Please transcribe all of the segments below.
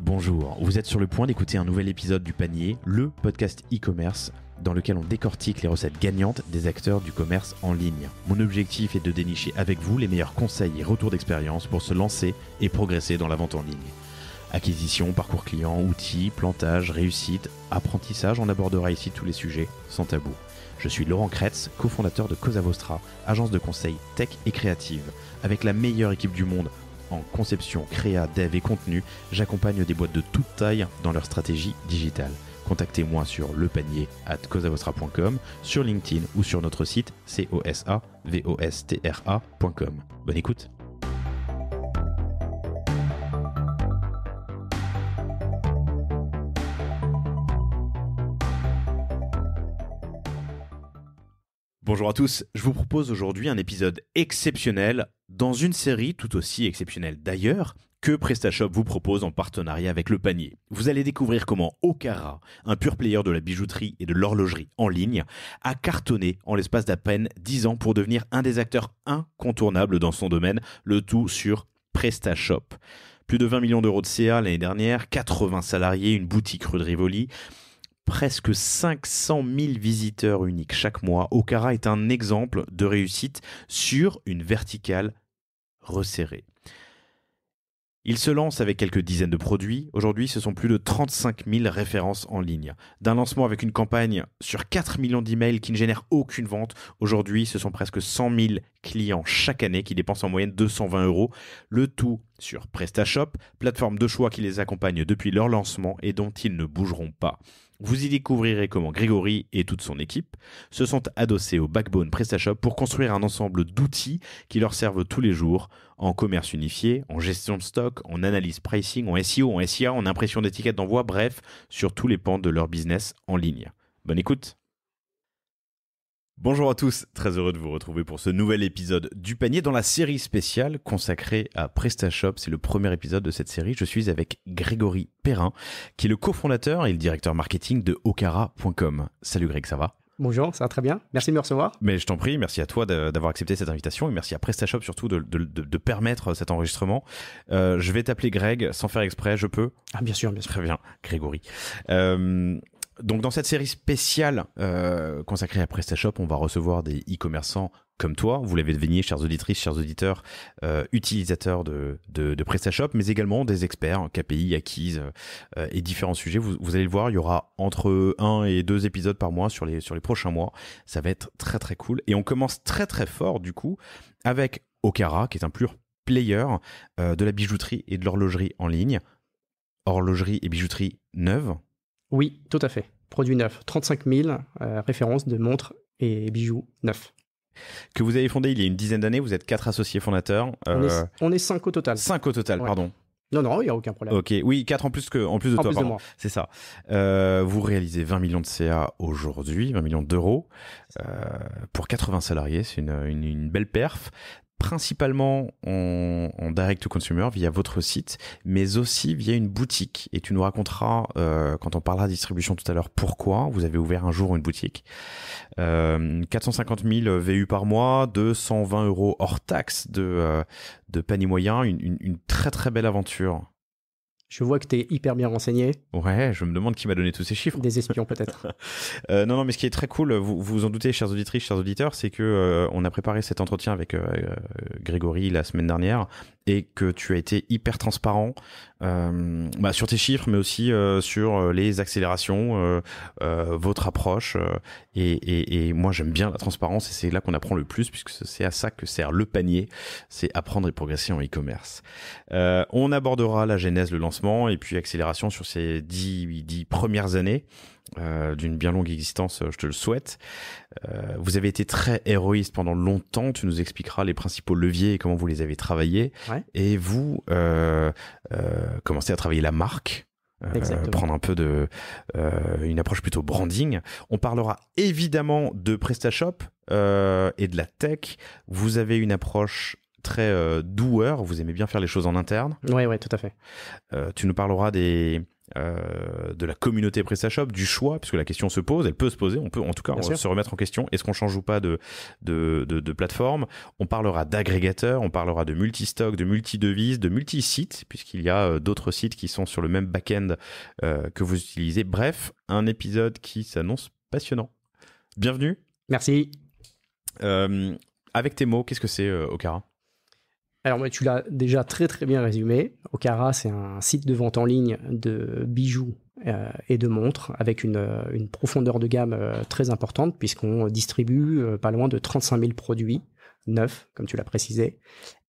Bonjour, vous êtes sur le point d'écouter un nouvel épisode du Panier, le podcast e-commerce dans lequel on décortique les recettes gagnantes des acteurs du commerce en ligne. Mon objectif est de dénicher avec vous les meilleurs conseils et retours d'expérience pour se lancer et progresser dans la vente en ligne. Acquisition, parcours client, outils, plantage, réussite, apprentissage, on abordera ici tous les sujets sans tabou. Je suis Laurent Kretz, cofondateur de CosaVostra, agence de conseil tech et créative. Avec la meilleure équipe du monde en conception, créa, dev et contenu, j'accompagne des boîtes de toute taille dans leur stratégie digitale. Contactez-moi sur lepanier at cosavostra.com, sur LinkedIn ou sur notre site cosavostra.com. Bonne écoute! Bonjour à tous, je vous propose aujourd'hui un épisode exceptionnel dans une série tout aussi exceptionnelle d'ailleurs que PrestaShop vous propose en partenariat avec Le Panier. Vous allez découvrir comment Okara, un pur player de la bijouterie et de l'horlogerie en ligne, a cartonné en l'espace d'à peine 10 ans pour devenir un des acteurs incontournables dans son domaine, le tout sur PrestaShop. Plus de 20 millions d'euros de CA l'année dernière, 80 salariés, une boutique rue de Rivoli presque 500 000 visiteurs uniques chaque mois, Okara est un exemple de réussite sur une verticale resserrée. Il se lance avec quelques dizaines de produits. Aujourd'hui, ce sont plus de 35 000 références en ligne. D'un lancement avec une campagne sur 4 millions d'emails qui ne génèrent aucune vente, aujourd'hui, ce sont presque 100 000 clients chaque année qui dépensent en moyenne 220 euros. Le tout sur PrestaShop, plateforme de choix qui les accompagne depuis leur lancement et dont ils ne bougeront pas. Vous y découvrirez comment Grégory et toute son équipe se sont adossés au backbone PrestaShop pour construire un ensemble d'outils qui leur servent tous les jours en commerce unifié, en gestion de stock, en analyse pricing, en SEO, en SIA, en impression d'étiquettes d'envoi, bref, sur tous les pans de leur business en ligne. Bonne écoute Bonjour à tous, très heureux de vous retrouver pour ce nouvel épisode du panier dans la série spéciale consacrée à PrestaShop. C'est le premier épisode de cette série. Je suis avec Grégory Perrin, qui est le cofondateur et le directeur marketing de okara.com. Salut Greg, ça va Bonjour, ça va très bien. Merci de me recevoir. Mais je t'en prie, merci à toi d'avoir accepté cette invitation et merci à PrestaShop surtout de, permettre cet enregistrement. Euh, je vais t'appeler Greg sans faire exprès, je peux Ah bien sûr, bien sûr. Très bien, Grégory. Euh, donc dans cette série spéciale euh, consacrée à PrestaShop, on va recevoir des e-commerçants comme toi, vous l'avez deviné, chers auditrices, chers auditeurs, euh, utilisateurs de, PrestaShop, mais également des experts, KPI, acquises euh, et différents sujets. Vous, allez le voir, il y aura entre un et deux épisodes par mois sur les, sur les prochains mois. Ça va être très très cool. Et on commence très très fort du coup avec Okara, qui est un pur player de la bijouterie et de l'horlogerie en ligne. Horlogerie et bijouterie neuve, oui, tout à fait. Produit neuf, 35 000 euh, références de montres et bijoux neufs. Que vous avez fondé il y a une dizaine d'années, vous êtes quatre associés fondateurs. On, est, euh, cinq au total. Cinq au total, pardon. Non, non, il n'y a aucun problème. Ok, oui, quatre en plus, que, en plus de toi, C'est ça. Euh, vous réalisez 20 millions de CA aujourd'hui, 20 millions d'euros. pour 80 salariés, c'est une, une, belle perf principalement en, direct to consumer via votre site, mais aussi via une boutique. Et tu nous raconteras, euh, quand on parlera distribution tout à l'heure, pourquoi vous avez ouvert un jour une boutique. 450 000 VU par mois, 220 euros hors taxe de, euh, de panier moyen, une, une très très belle aventure. Je vois que tu es hyper bien renseigné. Ouais, je me demande qui m'a donné tous ces chiffres. Des espions peut-être. Euh, non, non, mais ce qui est très cool, vous vous en doutez, chers auditrices, chers auditeurs, c'est que euh, on a préparé cet entretien avec euh, Grégory la semaine dernière et que tu as été hyper transparent euh, bah, sur tes chiffres, mais aussi euh, sur euh, les accélérations, votre approche. Et, et, moi, j'aime bien la transparence et c'est là qu'on apprend le plus puisque c'est à ça que sert le panier, c'est apprendre et progresser en e-commerce. on abordera la genèse, le lancement et puis accélération sur ces dix, dix premières années. Euh, d'une bien longue existence, euh, je te le souhaite. Euh, vous avez été très héroïste pendant longtemps, tu nous expliqueras les principaux leviers et comment vous les avez travaillés. Et vous euh, commencez à travailler la marque. prendre un peu de une approche plutôt branding. On parlera évidemment de PrestaShop et de la tech. Vous avez une approche très doueur. Vous aimez bien faire les choses en interne. Oui, oui, tout à fait. tu nous parleras des euh, de la communauté PrestaShop, du choix, puisque la question se pose, elle peut se poser, on peut en tout cas se remettre en question, est-ce qu'on change ou pas de, de, plateforme On parlera d'agrégateurs, on parlera de multi-stock, de multi-devises, de multi-sites, puisqu'il y a euh, d'autres sites qui sont sur le même back-end euh, que vous utilisez. Bref, un épisode qui s'annonce passionnant. Bienvenue. Merci. avec tes mots, qu'est-ce que c'est, Okara tu l'as déjà très très bien résumé. Okara, c'est un site de vente en ligne de bijoux euh, et de montres avec une, euh, profondeur de gamme euh, très importante puisqu'on distribue pas loin de 35 000 produits neufs, comme tu l'as précisé,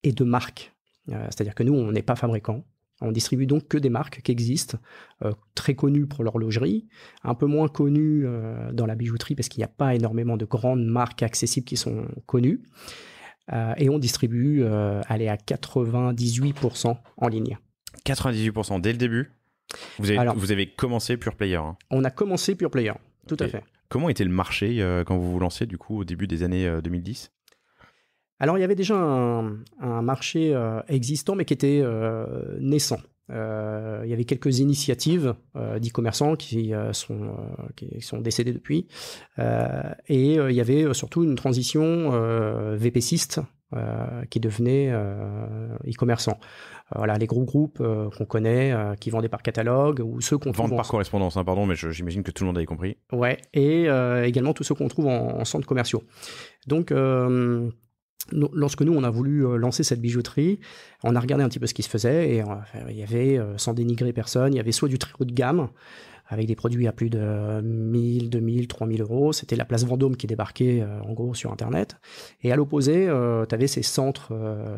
et de marques. C'est-à-dire que nous, on n'est pas fabricant. On distribue donc que des marques qui existent, très connues pour l'horlogerie, un peu moins connues dans la bijouterie parce qu'il n'y a pas énormément de grandes marques accessibles qui sont connues. Euh, et on distribue, euh, allez, à 98% en ligne. 98% dès le début vous avez, commencé Pure Player hein On a commencé Pure Player, tout à fait. Comment était le marché euh, quand vous vous lancez du coup au début des années 2010 Alors il y avait déjà un, marché existant mais qui était naissant. Euh, il y avait quelques initiatives euh, d'e-commerçants qui, euh, sont, qui sont décédés depuis. et il y avait surtout une transition VPCiste qui devenait e-commerçant. voilà, les gros groupes qu'on connaît, qui vendaient par catalogue ou ceux qu'on trouve. Vendent par correspondance, hein, pardon, mais j'imagine que tout le monde a compris. Ouais, et également tous ceux qu'on trouve en, en, centres commerciaux. Donc, lorsque nous, on a voulu euh, lancer cette bijouterie, on a regardé un petit peu ce qui se faisait et il y avait, euh, sans dénigrer personne, il y avait soit du très haut de gamme, avec des produits à plus de 1000, 2000, 3000 euros. C'était la place Vendôme qui débarquait euh, en gros sur Internet. Et à l'opposé, tu avais ces centres,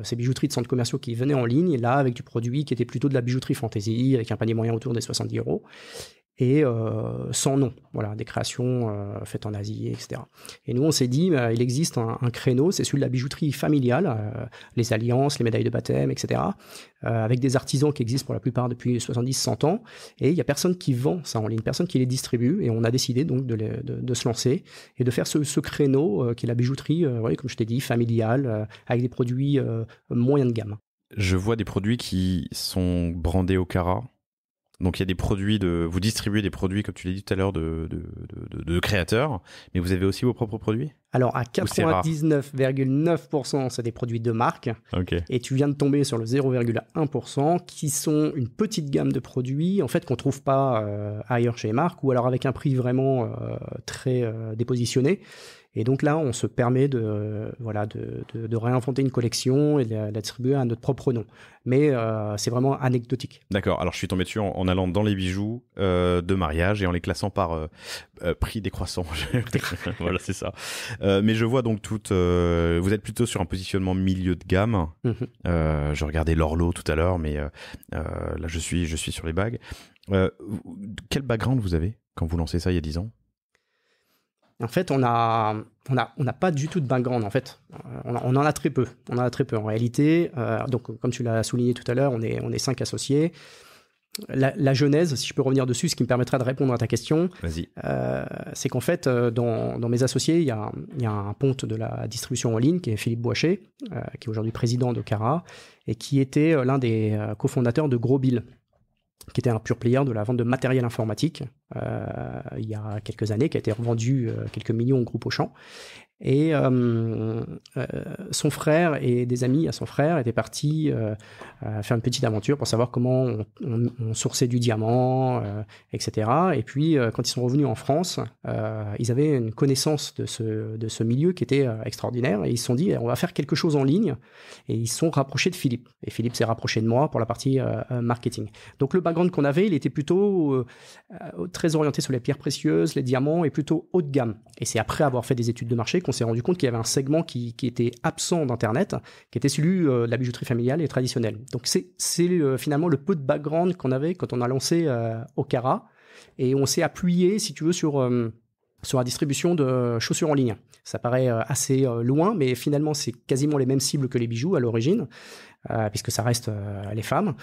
ces bijouteries de centres commerciaux qui venaient en ligne, là avec du produit qui était plutôt de la bijouterie fantaisie, avec un panier moyen autour des 70 euros et euh, sans nom, voilà, des créations euh, faites en Asie, etc. Et nous, on s'est dit, bah, il existe un, créneau, c'est celui de la bijouterie familiale, euh, les alliances, les médailles de baptême, etc., avec des artisans qui existent pour la plupart depuis 70-100 ans, et il n'y a personne qui vend ça en ligne, personne qui les distribue, et on a décidé donc de, se lancer et de faire ce, créneau qui est la bijouterie, comme je t'ai dit, familiale, avec des produits moyens de gamme. Je vois des produits qui sont brandés au carat, donc il y a des produits de, vous distribuez des produits comme tu l'as dit tout à l'heure de, de, créateurs, mais vous avez aussi vos propres produits. Alors à 99,9%, c'est des produits de marque. Et tu viens de tomber sur le 0,1% qui sont une petite gamme de produits en fait qu'on trouve pas euh, ailleurs chez les marques ou alors avec un prix vraiment euh, très euh, dépositionné. Et donc là, on se permet de, voilà, de, réinventer une collection et de l'attribuer à notre propre nom. Mais euh, c'est vraiment anecdotique. D'accord. Alors je suis tombé dessus en, allant dans les bijoux euh, de mariage et en les classant par euh, prix décroissant. voilà, c'est ça. mais je vois donc toutes. vous êtes plutôt sur un positionnement milieu de gamme. Mhm. je regardais l'orlo tout à l'heure, mais là je suis, je suis sur les bagues. quel background vous avez quand vous lancez ça il y a 10 ans en fait, on n'a pas du tout de grande, en fait. Euh, on, en a très peu. On en a très peu. En réalité, euh, donc, euh, comme tu l'as souligné tout à l'heure, on est, cinq associés. La, genèse, si je peux revenir dessus, ce qui me permettra de répondre à ta question, c'est qu'en fait, dans, mes associés, il y, a, un ponte de la distribution en ligne qui est Philippe boichet, qui est aujourd'hui président de Cara et qui était l'un des cofondateurs de Gros Bill qui était un pur player de la vente de matériel informatique euh, il y a quelques années, qui a été revendu euh, quelques millions au groupe Auchan. Et euh, euh, son frère et des amis à son frère étaient partis euh, faire une petite aventure pour savoir comment on, sourçait du diamant, etc. Et puis, quand ils sont revenus en France, ils avaient une connaissance de ce, de ce milieu qui était extraordinaire. Et ils se sont dit, on va faire quelque chose en ligne. Et ils se sont rapprochés de Philippe. Et Philippe s'est rapproché de moi pour la partie marketing. Donc, le background qu'on avait, il était plutôt très orienté sur les pierres précieuses, les diamants, et plutôt haut de gamme. Et c'est après avoir fait des études de marché qu'on on s'est rendu compte qu'il y avait un segment qui, était absent d'Internet, qui était celui euh, de la bijouterie familiale et traditionnelle. Donc c'est finalement le peu de background qu'on avait quand on a lancé euh, Okara, et on s'est appuyé, si tu veux, sur euh, sur la distribution de chaussures en ligne. Ça paraît assez loin, mais finalement, c'est quasiment les mêmes cibles que les bijoux à l'origine. Euh, puisque ça reste euh, les femmes.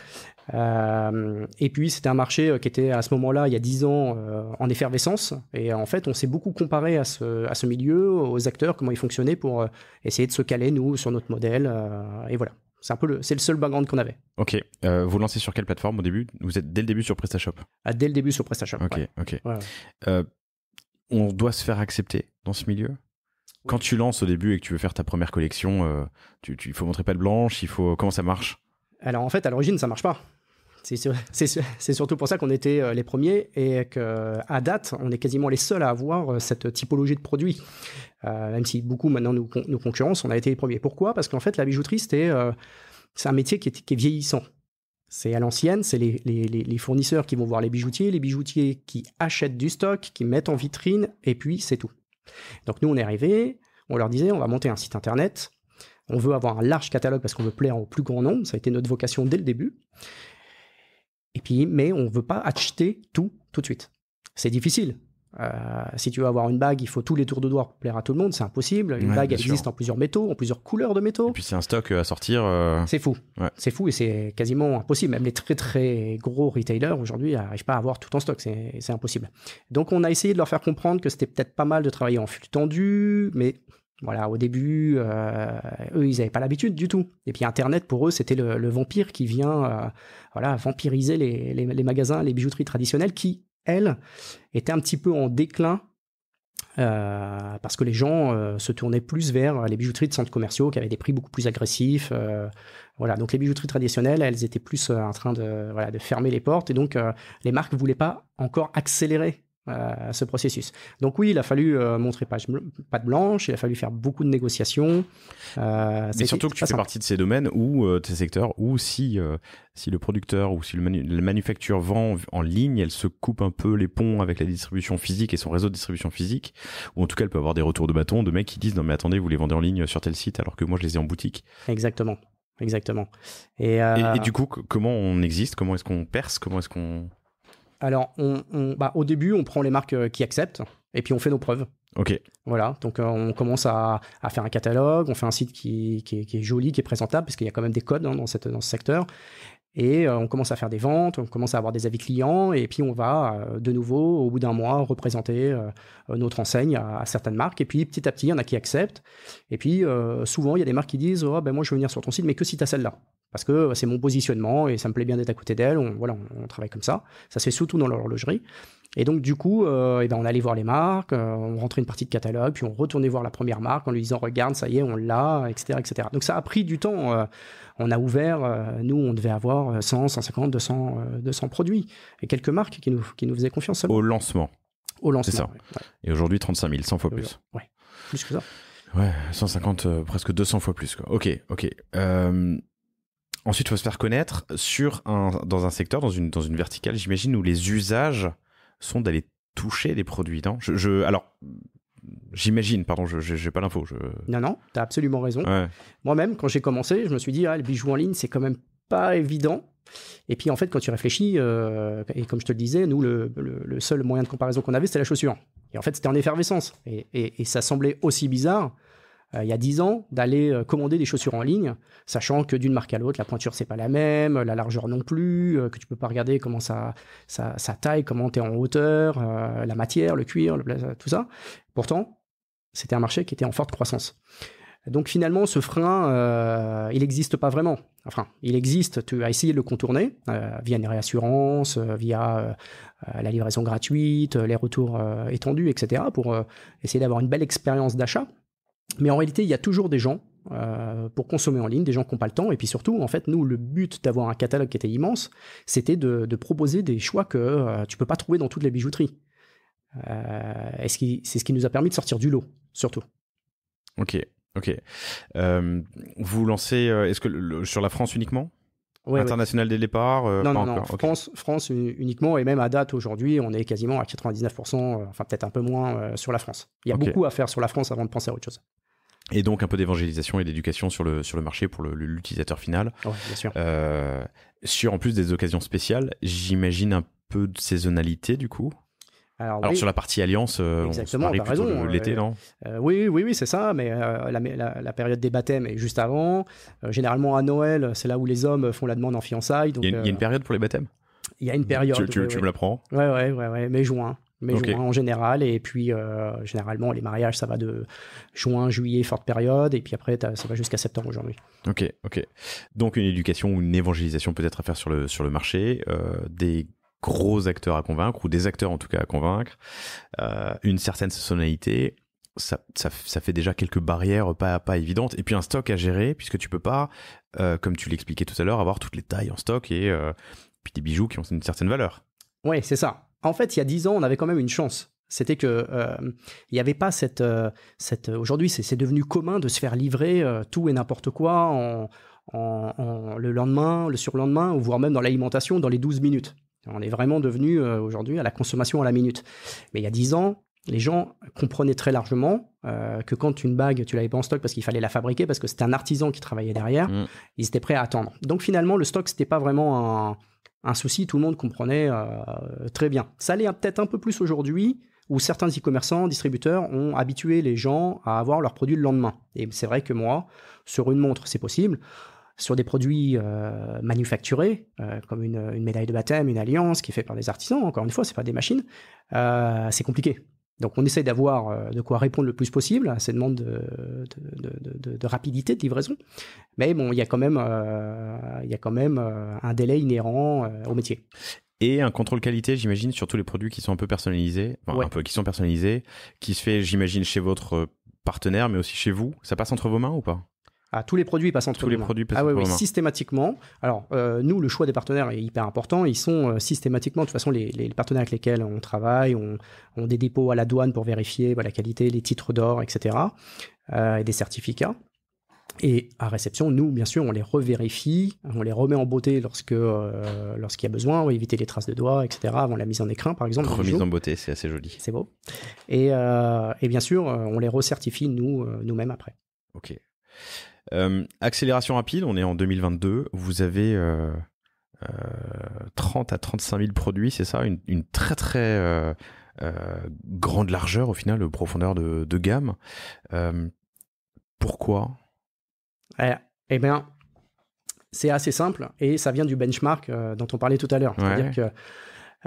Euh, et puis c'était un marché qui était à ce moment-là, il y a 10 ans, en effervescence. Et en fait, on s'est beaucoup comparé à ce, milieu, aux acteurs, comment ils fonctionnaient pour essayer de se caler, nous, sur notre modèle. et voilà. C'est un peu le, c'est le seul background qu'on avait. Ok. vous lancez sur quelle plateforme au début Vous êtes dès le début sur PrestaShop. Ah, dès le début sur PrestaShop. Ok, ok. on doit se faire accepter dans ce milieu quand tu lances au début et que tu veux faire ta première collection, euh, il faut montrer pas de blanche, il faut comment ça marche Alors en fait, à l'origine, ça marche pas. C'est surtout pour ça qu'on était euh, les premiers et qu'à date, on est quasiment les seuls à avoir euh, cette typologie de produits. même si beaucoup maintenant nos concurrences on a été les premiers. Pourquoi Parce qu'en fait, la bijouterie, c'est un métier qui est, vieillissant. C'est à l'ancienne, c'est les, fournisseurs qui vont voir les bijoutiers, les bijoutiers qui achètent du stock, qui mettent en vitrine, et puis c'est tout. Donc nous, on est arrivé, on leur disait, on va monter un site internet, on veut avoir un large catalogue parce qu'on veut plaire au plus grand nombre, ça a été notre vocation dès le début. Et puis, mais on ne veut pas acheter tout tout de suite. C'est difficile. Euh, si tu veux avoir une bague, il faut tous les tours de doigts pour plaire à tout le monde, c'est impossible. Une bague, elle existe en plusieurs métaux, en plusieurs couleurs de métaux. Et puis c'est un stock euh, à sortir. Euh, c'est fou. C'est fou et c'est quasiment impossible. Même les très très gros retailers aujourd'hui n'arrivent pas à avoir tout en stock, c'est impossible. Donc on a essayé de leur faire comprendre que c'était peut-être pas mal de travailler en flux tendu, mais voilà, au début, eux, ils n'avaient pas l'habitude du tout. Et puis Internet, pour eux, c'était le, vampire qui vient, voilà, vampiriser les, magasins, les bijouteries traditionnelles, qui elle, était un petit peu en déclin euh, parce que les gens euh, se tournaient plus vers les bijouteries de centres commerciaux qui avaient des prix beaucoup plus agressifs. Euh, voilà, donc les bijouteries traditionnelles, elles étaient plus en train de, de fermer les portes et donc les marques ne voulaient pas encore accélérer à ce processus. Donc oui, il a fallu euh, montrer page patte blanche, il a fallu faire beaucoup de négociations. Euh, Mais surtout que tu fais partie de ces domaines ou euh, de ces secteurs où si euh, si le producteur ou si le la manufacture vend en ligne, elle se coupe un peu les ponts avec la distribution physique et son réseau de distribution physique, ou en tout cas elle peut avoir des retours de bâton de mecs qui disent non mais attendez vous les vendez en ligne sur tel site alors que moi je les ai en boutique. Exactement, exactement. et du coup comment on existe, comment est-ce qu'on perce, comment est-ce qu'on alors, on, on, bah, au début, on prend les marques euh, qui acceptent et puis on fait nos preuves. Ok. Voilà, donc euh, on commence à, faire un catalogue, on fait un site qui, est, joli, qui est présentable, parce qu'il y a quand même des codes hein, dans, ce secteur. Et euh, on commence à faire des ventes, on commence à avoir des avis clients, et puis on va de nouveau, au bout d'un mois, représenter notre enseigne à, certaines marques. Et puis petit à petit, il y en a qui acceptent. Et puis souvent, il y a des marques qui disent Oh, ben moi je veux venir sur ton site, mais que si tu as celle-là parce que bah, c'est mon positionnement et ça me plaît bien d'être à côté d'elle. On, voilà, on, travaille comme ça. Ça se fait surtout dans l'horlogerie. Et donc du coup, et euh, eh ben on allait voir les marques, euh, on rentrait une partie de catalogue, puis on retournait voir la première marque en lui disant regarde, ça y est, on l'a, etc., etc. Donc ça a pris du temps. Euh, on a ouvert, nous, on devait avoir 100, 150, 200, 200 produits et quelques marques qui nous qui nous faisaient confiance. Au lancement. Au lancement. C'est ça. Et aujourd'hui, 35 000, 100 fois plus. Ouais, plus que ça. Ouais, 150, presque 200 fois plus. Ok, ok. Euh, Ensuite, il faut se faire connaître sur dans un secteur, dans une, dans une verticale, j'imagine, où les usages sont d'aller toucher des produits, je, Alors, J'imagine, pardon, je n'ai pas l'info. Non, non, tu as absolument raison. Moi-même, quand j'ai commencé, je me suis dit, ah, le bijou en ligne, c'est quand même pas évident. Et puis en fait, quand tu réfléchis, euh, et comme je te le disais, nous, le, seul moyen de comparaison qu'on avait, c'était la chaussure. Et en fait, c'était en effervescence. Et, et, ça semblait aussi bizarre euh, il y a 10 ans d'aller euh, commander des chaussures en ligne, sachant que d'une marque à l'autre, la pointure c'est pas la même, la largeur non plus, euh, que tu peux pas regarder comment ça, ça, taille, comment tu es en hauteur, la matière, le cuir, tout ça. Pourtant, c'était un marché qui était en forte croissance. Donc finalement, ce frein, il n'existe pas vraiment. Enfin, il existe, tu as essayé de le contourner via les réassurances, via la livraison gratuite, les retours étendus, etc., pour essayer d'avoir une belle expérience d'achat. Mais en réalité, il y a toujours des gens euh, pour consommer en ligne, des gens qui n'ont pas le temps. Et puis surtout, en fait, nous, le but d'avoir un catalogue qui était immense, c'était de, proposer des choix que euh, tu peux pas trouver dans toutes les bijouteries. Euh, c'est ce qui nous a permis de sortir du lot, surtout. Ok, ok. vous lancez, est-ce que sur la France uniquement International dès le départ Non, non, France, uniquement, et même à date aujourd'hui, on est quasiment à 99%, enfin peut-être un peu moins sur la France. Il y a beaucoup à faire sur la France avant de penser à autre chose et donc un peu d'évangélisation et d'éducation sur le, sur le marché pour l'utilisateur final. Ouais, bien sûr. Euh, sur en plus des occasions spéciales, j'imagine un peu de saisonnalité du coup. Alors, sur la partie alliance, euh, on raison. l'été, non euh, Oui, oui, oui, c'est ça. Mais la, la, période des baptêmes est juste avant. généralement à Noël, c'est là où les hommes font la demande en fiançailles. il, y a, une période pour les baptêmes. Il y a une période. Tu, me l'apprends Ouais, ouais, ouais, ouais, mais juin mais en général. Et puis, euh, généralement, les mariages, ça va de juin, juillet, forte période. Et puis après, ça va jusqu'à septembre aujourd'hui. Ok, ok. Donc, une éducation ou une évangélisation peut-être à faire sur le, sur le marché, euh, des gros acteurs à convaincre, ou des acteurs en tout cas à convaincre, euh, une certaine saisonnalité. Ça, ça, ça, fait déjà quelques barrières pas, pas évidentes. Et puis un stock à gérer, puisque tu peux pas, comme tu l'expliquais tout à l'heure, avoir toutes les tailles en stock et puis des bijoux qui ont une certaine valeur. Oui, c'est ça en fait, il y a dix ans, on avait quand même une chance. C'était que euh, il n'y avait pas cette euh, cette euh, aujourd'hui c'est devenu commun de se faire livrer tout et n'importe quoi en, le lendemain, le surlendemain, ou voire même dans l'alimentation dans les 12 minutes. On est vraiment devenu aujourd'hui à la consommation à la minute. Mais il y a dix ans, les gens comprenaient très largement que quand une bague, tu l'avais pas en stock parce qu'il fallait la fabriquer, parce que c'était un artisan qui travaillait derrière, mmh. ils étaient prêts à attendre. Donc finalement, le stock, c'était pas vraiment un, un souci, tout le monde comprenait euh, très bien. Ça l'est peut-être un peu plus aujourd'hui, où certains e-commerçants, distributeurs ont habitué les gens à avoir leurs produits le lendemain. Et c'est vrai que moi, sur une montre, c'est possible. Sur des produits euh, manufacturés, euh, comme une, médaille de baptême, une alliance qui est faite par des artisans, encore une fois, c'est pas des machines, c'est compliqué. Donc on essaie d'avoir euh, de quoi répondre le plus possible à ces demandes de, rapidité de livraison, mais bon, il y a quand même, euh, il y a quand même euh, un délai inhérent au métier. Et un contrôle qualité, j'imagine, sur tous les produits qui sont un peu personnalisés, qui sont personnalisés, qui se fait, j'imagine, chez votre partenaire, mais aussi chez vous. Ça passe entre vos mains ou pas à tous les produits passant tous les produits passent ah, oui, systématiquement. Alors euh, nous, le choix des partenaires est hyper important. Ils sont euh, systématiquement, de toute façon, les, les, partenaires avec lesquels on travaille ont, des dépôts à la douane pour vérifier la qualité, les titres d'or, etc. Euh, et des certificats. Et à réception, nous, bien sûr, on les revérifie, on les remet en beauté lorsque lorsqu'il y a besoin, on éviter les traces de doigts, etc. Avant la mise en écran par exemple. Remise en beauté, c'est assez joli. C'est beau. Et, et, bien sûr, on les recertifie nous nous-mêmes après. Ok. Euh, accélération rapide, on est en 2022. Vous avez 30 euh, euh, à 35 000 produits, c'est ça, une, très très grande largeur au final, profondeur de, gamme. pourquoi Eh, eh bien, c'est assez simple et ça vient du benchmark dont on parlait tout à l'heure. C'est-à-dire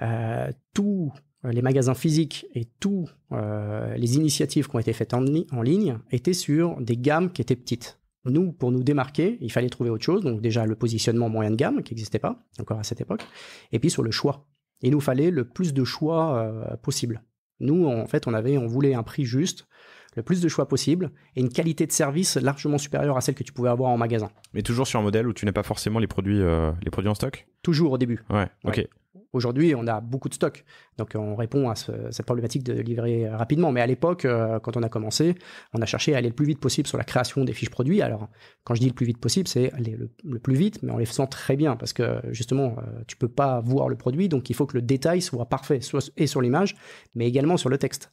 que tous les magasins physiques et tous les initiatives qui ont été faites en, en, ligne étaient sur des gammes qui étaient petites nous, pour nous démarquer, il fallait trouver autre chose. Donc déjà le positionnement moyen de gamme qui n'existait pas encore à cette époque, et puis sur le choix. Il nous fallait le plus de choix euh, possible. Nous, en fait, on avait, on voulait un prix juste, le plus de choix possible et une qualité de service largement supérieure à celle que tu pouvais avoir en magasin. Mais toujours sur un modèle où tu n'as pas forcément les produits, euh, les produits en stock Toujours au début. ouais. ok. Aujourd'hui, on a beaucoup de stock, donc on répond à cette problématique de livrer rapidement. Mais à l'époque, euh, quand on a commencé, on a cherché à aller le plus vite possible sur la création des fiches produits. Alors, quand je dis le plus vite possible, c'est aller le, plus vite, mais en les faisant très bien, parce que justement, tu euh, tu peux pas voir le produit, donc il faut que le détail soit parfait, soit et sur l'image, mais également sur le texte.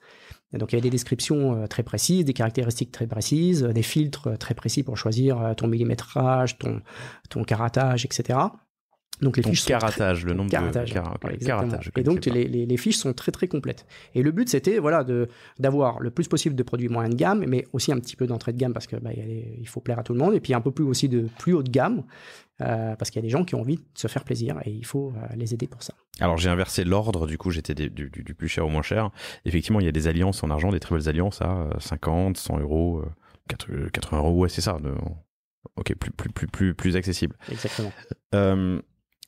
donc il y avait des descriptions euh, très précises, des caractéristiques très précises, des filtres très précis pour choisir ton millimétrage, ton, ton caratage, etc. Donc les fiches sont très, le nombre de Et donc les, fiches sont très très complètes. Et le but c'était voilà de d'avoir le plus possible de produits moyen de gamme, mais aussi un petit peu d'entrée de gamme parce que bah, il faut plaire à tout le monde. Et puis un peu plus aussi de plus haut de gamme euh, parce qu'il y a des gens qui ont envie de se faire plaisir et il faut euh, les aider pour ça. Alors j'ai inversé l'ordre, du coup j'étais du, plus cher au moins cher. Effectivement il y a des alliances en argent, des très belles alliances à 50, 100 euros, 80 euh, euros, ouais c'est ça. De... Ok, plus, plus, plus, plus, accessible. Exactement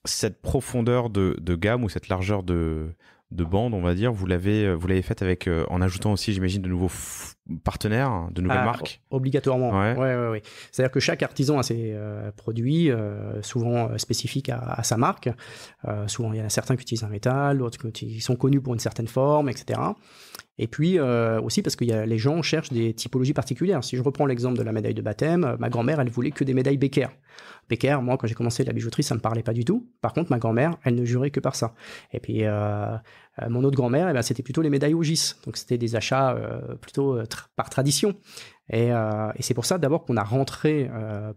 cette profondeur de, gamme ou cette largeur de, de bande, on va dire, vous l'avez euh, vous l'avez faite avec euh, en ajoutant aussi, j'imagine, de nouveaux partenaires, de nouvelles ah, marques Obligatoirement. Ouais. C'est-à-dire que chaque artisan a ses euh, produits, euh, souvent euh, spécifiques à, sa marque. souvent, il y en a certains qui utilisent un métal, d'autres qui sont connus pour une certaine forme, etc. Et puis aussi parce que y les gens cherchent des typologies particulières. Si je reprends l'exemple de la médaille de baptême, ma grand-mère, elle voulait que des médailles Becker. Becker, moi, quand j'ai commencé la bijouterie, ça me parlait pas du tout. Par contre, ma grand-mère, elle ne jurait que par ça. Et puis euh, mon autre grand-mère, eh ben, c'était plutôt les médailles Ogis. Donc c'était des achats euh, plutôt euh, par tradition. Et, c'est pour ça d'abord qu'on a rentré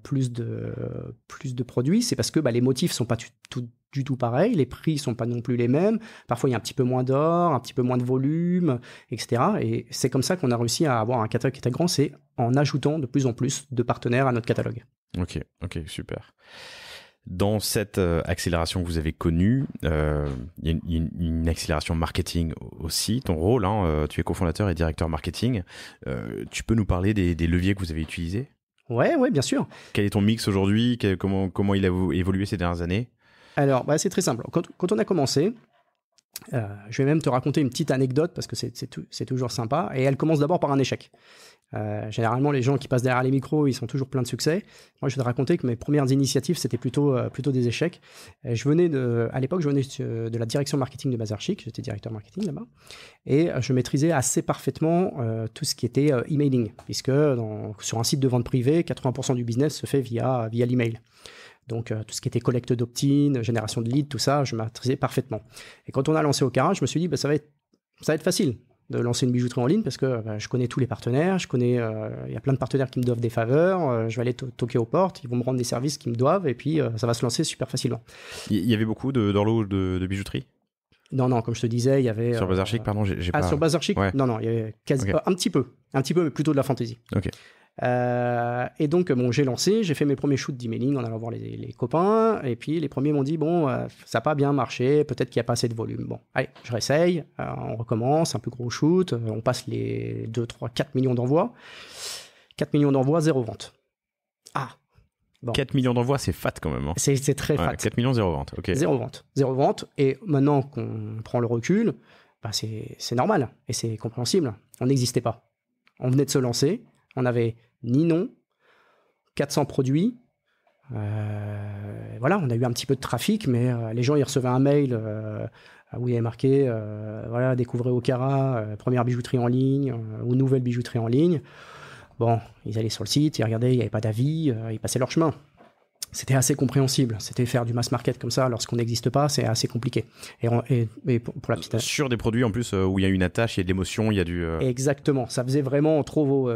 plus de produits, c'est parce que bah, les motifs sont pas du tout, du tout pareils, les prix ne sont pas non plus les mêmes. Parfois il y a un petit peu moins d'or, un petit peu moins de volume, etc. Et c'est comme ça qu'on a réussi à avoir un catalogue qui était grand, c'est en ajoutant de plus en plus de partenaires à notre catalogue. Ok, ok, super. Dans cette euh, accélération que vous avez connue, euh, il y a une, accélération marketing aussi. Ton rôle, hein, euh, tu es cofondateur et directeur marketing. tu peux nous parler des, leviers que vous avez utilisés Ouais, ouais, bien sûr. Quel est ton mix aujourd'hui comment, il a évolué ces dernières années Alors, bah, c'est très simple. Quand, on a commencé, je vais même te raconter une petite anecdote parce que c'est toujours sympa. Et elle commence d'abord par un échec. Euh, généralement, les gens qui passent derrière les micros, ils sont toujours pleins de succès. Moi, je vais te raconter que mes premières initiatives, c'était plutôt, euh, plutôt des échecs. je venais de, à l'époque, je venais de la direction marketing de Bazar Chic. J'étais directeur marketing là-bas. Et euh, je maîtrisais assez parfaitement tout ce qui était emailing, puisque sur un site de vente privée, 80% du business se fait via, via l'email. Donc tout ce qui était collecte d'opt-in, génération de leads, tout ça, je maîtrisais parfaitement. Et quand on a lancé Okara, je me suis dit, bah, ça, va ça va être facile de lancer une bijouterie en ligne parce que ben, je connais tous les partenaires, je connais, euh, il y a plein de partenaires qui me doivent des faveurs, euh, je vais aller toquer aux portes, ils vont me rendre des services qu'ils me doivent et puis euh, ça va se lancer super facilement. Il y avait beaucoup d'horloges de, de, de, bijouterie Non, non, comme je te disais, il y avait. Sur Bazar Chic, pardon, j'ai ah, pas. Ah, sur Bazar Non, non, il y avait quasiment un petit peu, un petit peu, mais plutôt de la fantaisie. Ok. Euh, et donc, bon, j'ai lancé, j'ai fait mes premiers shoots d'emailing en allant voir les, copains. Et puis, les premiers m'ont dit, bon, euh, ça n'a pas bien marché, peut-être qu'il n'y a pas assez de volume. Bon, allez, je réessaye, euh, on recommence, un plus gros shoot, on passe les 2, 3, 4 millions d'envois. 4 millions d'envois, zéro vente. Ah, 4 millions d'envois, c'est fat quand même. Hein. C'est, très fat. 4 millions, zéro vente. ok. Zéro vente. Zéro vente. Et maintenant qu'on prend le recul, bah c'est, normal et c'est compréhensible. On n'existait pas. On venait de se lancer. On avait ni nom, 400 produits. Euh, voilà, on a eu un petit peu de trafic, mais euh, les gens ils recevaient un mail euh, où il y avait marqué voilà, découvrez Okara, première bijouterie en ligne ou nouvelle bijouterie en ligne. Bon, ils allaient sur le site, ils regardaient, il n'y avait pas d'avis, ils passaient leur chemin c'était assez compréhensible. C'était faire du mass market comme ça lorsqu'on n'existe pas, c'est assez compliqué. Et, pour, la petite... Euh, sur des produits en plus euh, où il y a une attache, il y a de l'émotion, il y a du. Euh, Exactement. Ça faisait vraiment trop vos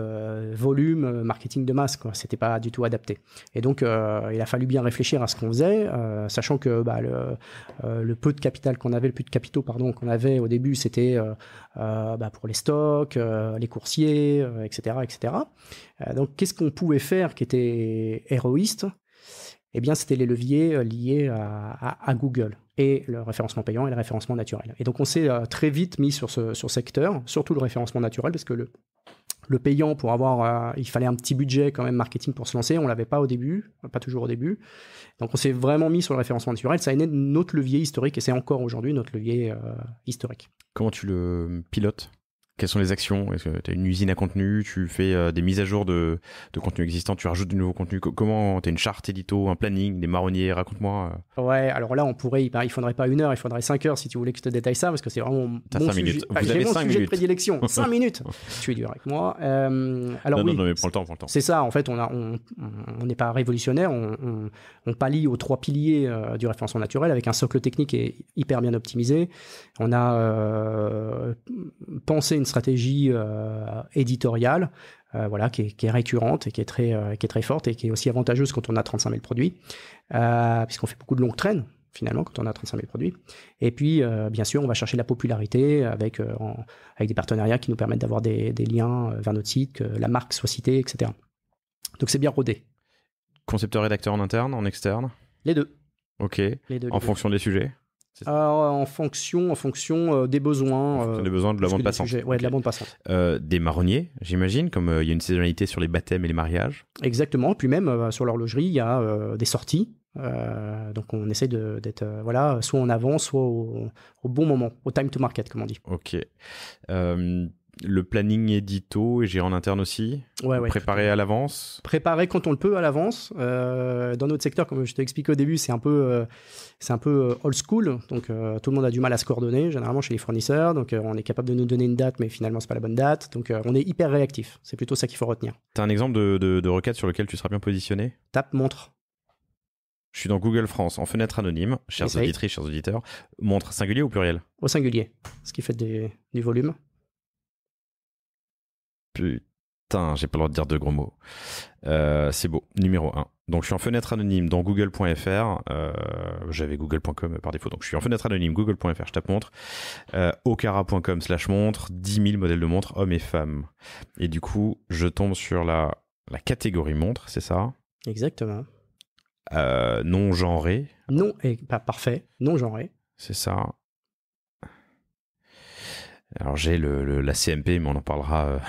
volume marketing de masse. Quoi. C'était pas du tout adapté. Et donc il a fallu bien réfléchir à ce qu'on faisait, sachant que bah, le, peu de capital qu'on avait, le peu de capitaux pardon qu'on avait au début, c'était bah, pour les stocks, les coursiers, etc., etc. donc qu'est-ce qu'on pouvait faire qui était héroïste eh bien, c'était les leviers euh, liés à, Google et le référencement payant et le référencement naturel. Et donc, on s'est euh, très vite mis sur ce, secteur, surtout le référencement naturel, parce que le, payant pour avoir, euh, il fallait un petit budget quand même marketing pour se lancer. On l'avait pas au début, pas toujours au début. Donc on s'est vraiment mis sur le référencement naturel. Ça a été notre levier historique et c'est encore aujourd'hui notre levier historique. Comment tu le pilotes quelles sont les actions Est-ce que tu as une usine à contenu Tu fais euh, des mises à jour de, de contenu existant Tu rajoutes du nouveau contenu Comment Tu as une charte édito, un planning, des marronniers Raconte-moi. Euh. Ouais, alors là, on pourrait, il faudrait pas une heure, il faudrait cinq heures si tu voulais que je te détaille ça, parce que c'est vraiment mon cinq sujet, minutes. Ah, mon sujet de prédilection. cinq minutes Tu es dur avec moi. Euh, alors, non, oui, non, mais prends le temps, le temps. C'est ça, en fait, on n'est on, pas révolutionnaire, on, on, aux trois piliers du référencement naturel avec un socle technique hyper bien optimisé. On a pensé une stratégie euh, éditoriale euh, voilà, qui est, récurrente et qui est très, euh, qui est très forte et qui est aussi avantageuse quand on a 35 000 produits, puisqu'on fait beaucoup de longues traînes finalement quand on a 35 000 produits. Et puis, bien sûr, on va chercher la popularité avec, avec des partenariats qui nous permettent d'avoir des, liens vers notre site, que la marque soit citée, etc. Donc c'est bien rodé. Concepteur-rédacteur en interne, en externe Les deux. Ok. Les deux, en fonction des sujets euh, en fonction, en fonction euh, des besoins. Euh, des besoins de la bande passante. de la bande passante. des marronniers, j'imagine, comme il y a une saisonnalité sur les baptêmes et les mariages. Exactement. Puis même sur l'horlogerie, il y a des sorties. donc on essaie d'être voilà soit en avant, soit au, au, bon moment, au time to market, comme on dit. Ok le planning édito et gérant en interne aussi. préparer à l'avance. Préparer quand on le peut à l'avance. Euh, dans notre secteur, comme je t'ai expliqué au début, c'est un peu, euh, un peu euh, old school. Donc tout le monde a du mal à se coordonner, généralement chez les fournisseurs. Donc on est capable de nous donner une date, mais finalement ce n'est pas la bonne date. Donc on est hyper réactif. C'est plutôt ça qu'il faut retenir. Tu as un exemple de, requête sur lequel tu seras bien positionné Tape montre. Je suis dans Google France, en fenêtre anonyme, chers auditrices, chers auditeurs. Montre singulier ou pluriel Au singulier, ce qui fait du volume. Putain, j'ai pas le droit de dire de gros mots. Euh, c'est beau, numéro 1. Donc je suis en fenêtre anonyme dans google.fr. Euh, j'avais google.com par défaut. Donc je suis en fenêtre anonyme google.fr, je tape montre. Euh, Okara.com slash montre, 10 000 modèles de montres, hommes et femmes. Et du coup, je tombe sur la, la catégorie montre, c'est ça Exactement. non genré. Non, et pas bah, parfait, non genré. C'est ça. Alors j'ai la CMP, mais euh, on en parlera,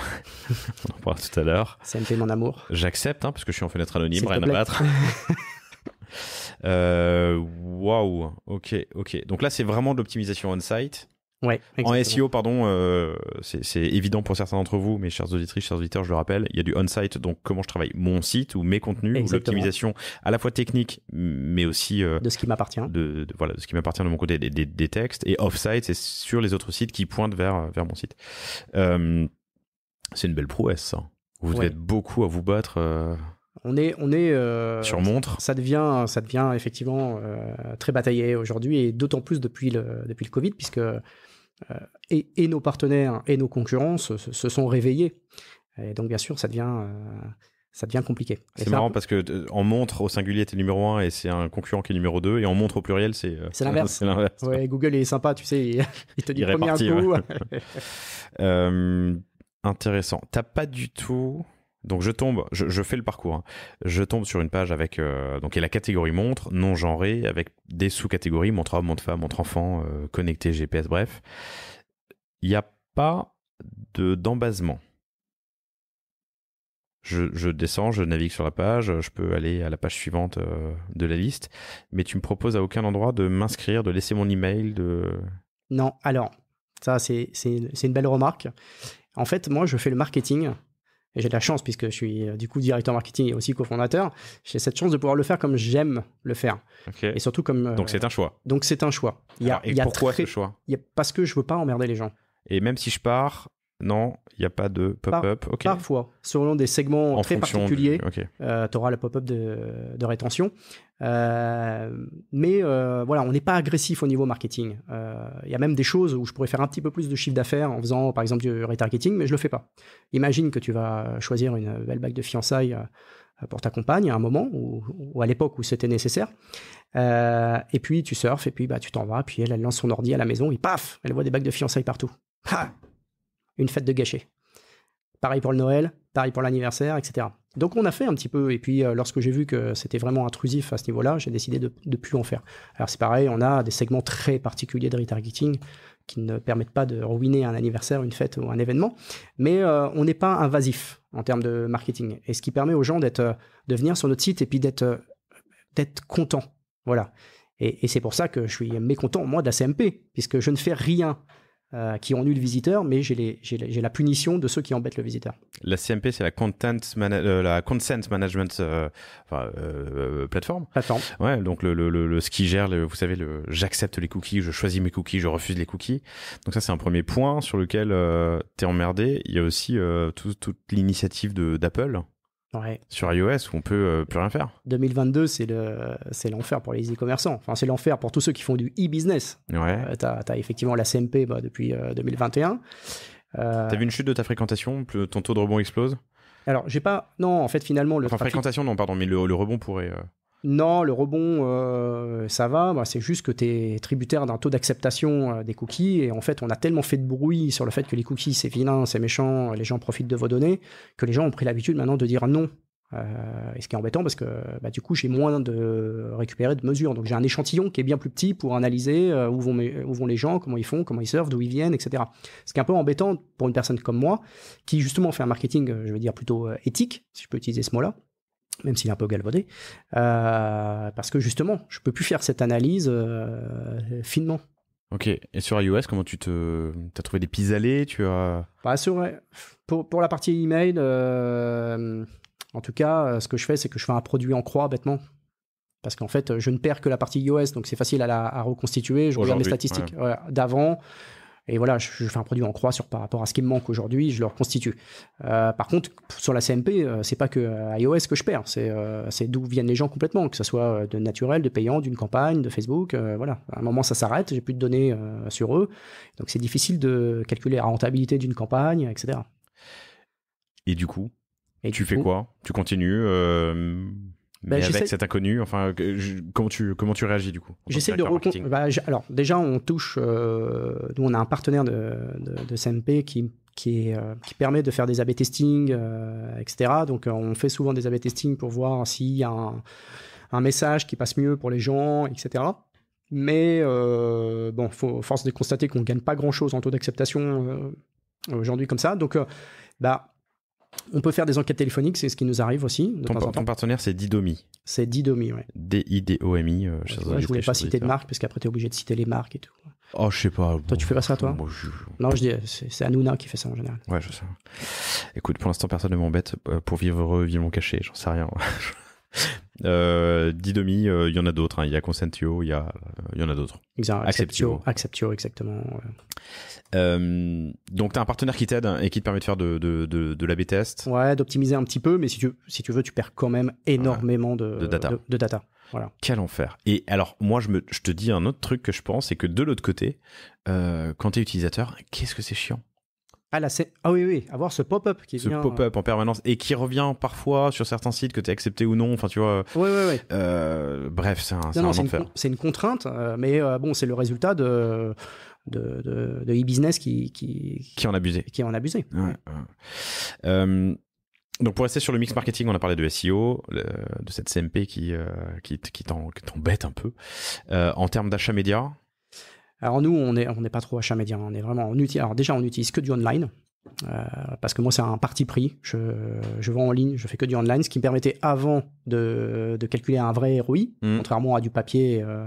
tout à l'heure. CMP, mon amour. J'accepte, hein, parce que je suis en fenêtre anonyme, rien à battre. Euh, waouh, ok, ok. Donc là, c'est vraiment de l'optimisation on-site en SEO, pardon, euh, c'est évident pour certains d'entre vous, mes chers auditrices, chers auditeurs, je le rappelle, il y a du on-site, donc comment je travaille mon site ou mes contenus, ou l'optimisation à la fois technique, mais aussi euh, de ce qui m'appartient, de, voilà, ce qui m'appartient de mon côté des, textes et off-site, c'est sur les autres sites qui pointent vers euh, vers mon site. c'est une belle prouesse, ça. Vous devez beaucoup à vous battre. On est, on est sur montre. Ça devient, ça devient effectivement très bataillé aujourd'hui et d'autant plus depuis le depuis le Covid puisque euh, et, nos partenaires et nos concurrents se, sont réveillés. Et donc, bien sûr, ça devient euh, ça devient compliqué. C'est marrant parce que euh, montre au singulier t'es numéro 1 et c'est un concurrent qui est numéro 2 et en montre au pluriel c'est c'est l'inverse. ouais, Google est sympa, tu sais, il, te dit premier coup. intéressant. T'as pas du tout donc je tombe, je, fais le parcours. Hein. Je tombe sur une page avec euh, donc la catégorie montre non genrée avec des sous-catégories montre homme, montre femme, montre enfant, euh, connecté, GPS, bref. Il n'y a pas de d'embasement. Je, descends, je navigue sur la page, je peux aller à la page suivante euh, de la liste, mais tu me proposes à aucun endroit de m'inscrire, de laisser mon email, de Non, alors, ça, c'est une belle remarque. En fait, moi, je fais le marketing j'ai de la chance puisque je suis euh, du coup directeur marketing et aussi cofondateur, j'ai cette chance de pouvoir le faire comme j'aime le faire. Et surtout comme. Euh, donc c'est un choix. Donc c'est un choix. Il y a, et pourquoi ce choix il a, Parce que je veux pas emmerder les gens. Et même si je pars, non, il n'y a pas de pop-up. Parfois, selon des segments très particuliers, euh, tu auras le pop-up de, rétention. Euh, mais euh, voilà, on n'est pas agressif au niveau marketing. Il y a même des choses où je pourrais faire un petit peu plus de chiffre d'affaires en faisant, par exemple, du retargeting, mais je le fais pas. Imagine que tu vas choisir une belle bague de fiançailles pour ta compagne à un moment ou, à l'époque où c'était nécessaire. et puis tu surfes et puis bah, tu t'en vas, puis elle, elle lance son ordi à la maison et paf, elle voit des bagues de fiançailles partout une fête de gâchés. Pareil pour le Noël, pareil pour l'anniversaire, etc. Donc on a fait un petit peu, et puis euh, lorsque j'ai vu que c'était vraiment intrusif à ce niveau-là, j'ai décidé de ne plus en faire. Alors c'est pareil, on a des segments très particuliers de retargeting qui ne permettent pas de ruiner un anniversaire, une fête ou un événement, mais euh, on n'est pas invasif en termes de marketing, et ce qui permet aux gens d'être, de venir sur notre site et puis d'être, d'être contents. Voilà. Et, c'est pour ça que je suis mécontent, moi, de la puisque je ne fais rien. Euh, qui qui eu le visiteur, mais j'ai la punition de ceux qui embêtent le visiteur. La CMP, c'est la, euh, la, Consent Management euh, enfin, euh, Platform. Ouais, donc le, le, le, ce qui gère, vous savez, le j'accepte les cookies, je choisis mes cookies, je refuse les cookies. Donc ça, c'est un premier point sur lequel tu euh, t'es emmerdé. Il y a aussi toute l'initiative d'Apple sur iOS, on peut euh, plus rien faire. 2022, c'est le, c'est l'enfer pour les e-commerçants. Enfin, c'est l'enfer pour tous ceux qui font du e-business. Ouais. Euh, t'as, as effectivement la CMP bah, depuis 2021. Euh, t'as vu une chute de ta fréquentation Ton taux de rebond explose Alors, j'ai pas. Non, en fait, finalement, le. fréquentation, non, pardon, mais le, le rebond pourrait. Non, le rebond, euh, ça va. Bah, c'est juste que tu es tributaire d'un taux d'acceptation euh, des cookies. Et en fait, on a tellement fait de bruit sur le fait que les cookies, c'est vilain, c'est méchant, les gens profitent de vos données, que les gens ont pris l'habitude maintenant de dire non. Euh, et ce qui est embêtant parce que bah, du coup, j'ai moins de récupérer de mesures. Donc j'ai un échantillon qui est bien plus petit pour analyser où vont, où vont les gens, comment ils font, comment ils servent, d'où ils viennent, etc. Ce qui est un peu embêtant pour une personne comme moi, qui justement fait un marketing, je veux dire, plutôt éthique, si je peux utiliser ce mot-là même s'il est un peu galvaudé, euh, parce que justement, je peux plus faire cette analyse euh, finement. Ok, et sur iOS, comment tu te... as trouvé des pis allées tu as... Bah, pour, la partie email, euh, en tout cas, ce que je fais, c'est que je fais un produit en croix bêtement. Parce qu'en fait, je ne perds que la partie iOS, donc c'est facile à, reconstituer. Je regarde mes statistiques d'avant, et voilà, je, fais un produit en croix sur, par rapport à ce qui me manque aujourd'hui, je le reconstitue. Euh, par contre, sur la CMP, euh, c'est pas que euh, iOS que je perds, c'est d'où viennent les gens complètement, que ce soit de naturel, de payant, d'une campagne, de Facebook. voilà, à un moment, ça s'arrête, j'ai plus de données sur eux. Donc c'est difficile de calculer la rentabilité d'une campagne, etc. Et du coup, et tu fais quoi Tu continues bah, mais avec cet inconnu, enfin, comment, tu, comment tu réagis du coup J'essaie de bah, Alors, déjà, on touche. Euh, nous, on a un partenaire de, de, qui, qui, est, euh, qui, permet de faire des A-B testing, euh, etc. Donc, on fait souvent des A-B testing pour voir s'il y a un... un, message qui passe mieux pour les gens, etc. Mais, bon, faut, force de constater qu'on ne gagne pas grand chose en taux d'acceptation aujourd'hui comme ça. Donc, bah on peut faire des enquêtes téléphoniques, c'est ce qui nous arrive aussi. ton, partenaire, c'est Didomi. C'est Didomi, ouais. D-I-D-O-M-I. Euh, je voulais pas citer de marque parce qu'après, es obligé de citer les marques et tout. Oh, je sais pas. Toi, tu fais pas ça, toi Non, je dis, c'est Anouna qui fait ça en général. Ouais, je sais. Écoute, pour l'instant, personne ne m'embête. Euh, pour vivre heureux, mon cachet, j'en sais rien. Euh, Didomi, euh, il hein. y en a d'autres. Il y a Consentio, il y, en a d'autres. Acceptio, Acceptio, exactement. Euh, donc, tu as un partenaire qui t'aide et qui te permet de faire de, de, de, l'AB test. Ouais, d'optimiser un petit peu, mais si tu, si tu veux, tu perds quand même énormément de, data. Voilà. Quel enfer. Et alors, moi, je, je te dis un autre truc que je pense, c'est que de l'autre côté, quand tu es utilisateur, qu'est-ce que c'est chiant ah, ah oui, oui, avoir ce pop-up qui ce vient. Ce pop-up euh, en permanence et qui revient parfois sur certains sites que tu as accepté ou non. Enfin, tu vois. Oui, oui, oui. Euh, bref, c'est un, c'est enfer. Une, c'est une contrainte, euh, mais bon, c'est le résultat de de, e-business qui, qui, qui en abusait. Qui en abusait. donc pour rester sur le mix marketing, on a parlé de SEO, de cette CMP qui, qui, qui, qui t'embête un peu. en termes d'achat média, alors nous, on n'est est pas trop achat média, hein. on est vraiment... alors déjà, on n'utilise que du online, euh, parce que moi, c'est un parti pris. Je, je vends en ligne, je fais que du online, ce qui me permettait avant de, calculer un vrai ROI, mmh. contrairement à du papier euh,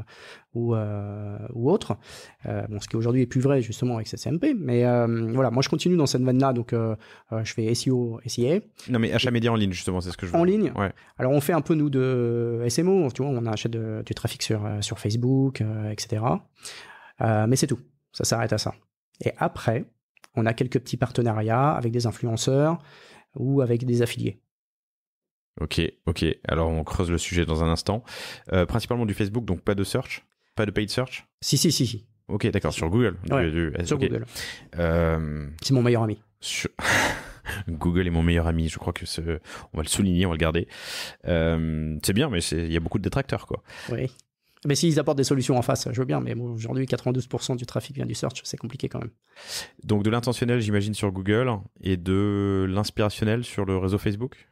ou, euh, ou autre. bon, ce qui aujourd'hui est plus vrai, justement, avec cette CMP. Mais voilà, moi, je continue dans cette veine-là. Donc, je fais SEO, SIA. Non, mais achat média en ligne, justement, c'est ce que je veux. En ligne Alors, on fait un peu, nous, de SMO. Tu vois, on achète du trafic sur, sur Facebook, etc. Euh, mais c'est tout. Ça s'arrête à ça. Et après, on a quelques petits partenariats avec des influenceurs ou avec des affiliés. Ok, ok. Alors on creuse le sujet dans un instant. Euh, principalement du Facebook, donc pas de search, pas de paid search. Si, si, si, Ok, d'accord, sur Google. sur Google. Euh, c'est mon meilleur ami. Google est mon meilleur ami. Je crois que ce... on va le souligner, on va le garder. c'est bien, mais il y a beaucoup de détracteurs, quoi. Oui. Mais s'ils apportent des solutions en face, je veux bien, mais aujourd'hui, 92% du trafic vient du search, c'est compliqué quand même. Donc de l'intentionnel, j'imagine, sur Google et de l'inspirationnel sur le réseau Facebook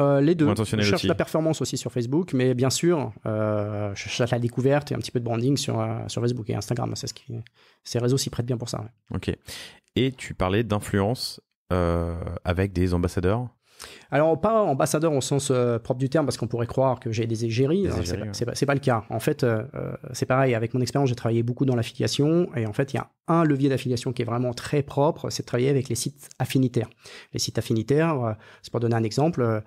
euh, les deux. Je cherche la performance aussi sur Facebook, mais bien sûr, euh, je cherche la découverte et un petit peu de branding sur, euh, sur Facebook et Instagram. C'est ce qui, ces réseaux s'y prêtent bien pour ça. Ok. Et tu parlais d'influence avec des ambassadeurs. Alors, pas ambassadeur au sens euh, propre du terme, parce qu'on pourrait croire que j'ai des égéries. Hein, ce c'est, pas, le cas. En fait, euh, euh, c'est pareil. Avec mon expérience, j'ai travaillé beaucoup dans l'affiliation. Et en fait, il y a un levier d'affiliation qui est vraiment très propre, c'est de travailler avec les sites affinitaires. Les sites affinitaires, c'est pour donner un exemple.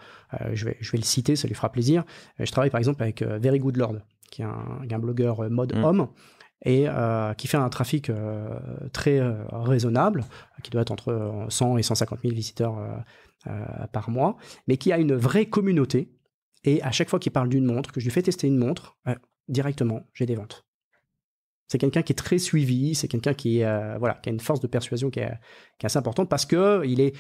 je, vais, je vais le citer, ça lui fera plaisir. Je travaille par exemple avec Very Good Lord, qui est un, blogueur mode mm. homme et qui fait un trafic très raisonnable, qui doit être entre 100 et 150 000 visiteurs euh, par mois, mais qui a une vraie communauté. Et à chaque fois qu'il parle d'une montre, que je lui fais tester une montre, euh, directement, j'ai des ventes. C'est quelqu'un qui est très suivi, c'est quelqu'un qui, euh, voilà, qui a une force de persuasion qui est, assez importante parce que il est,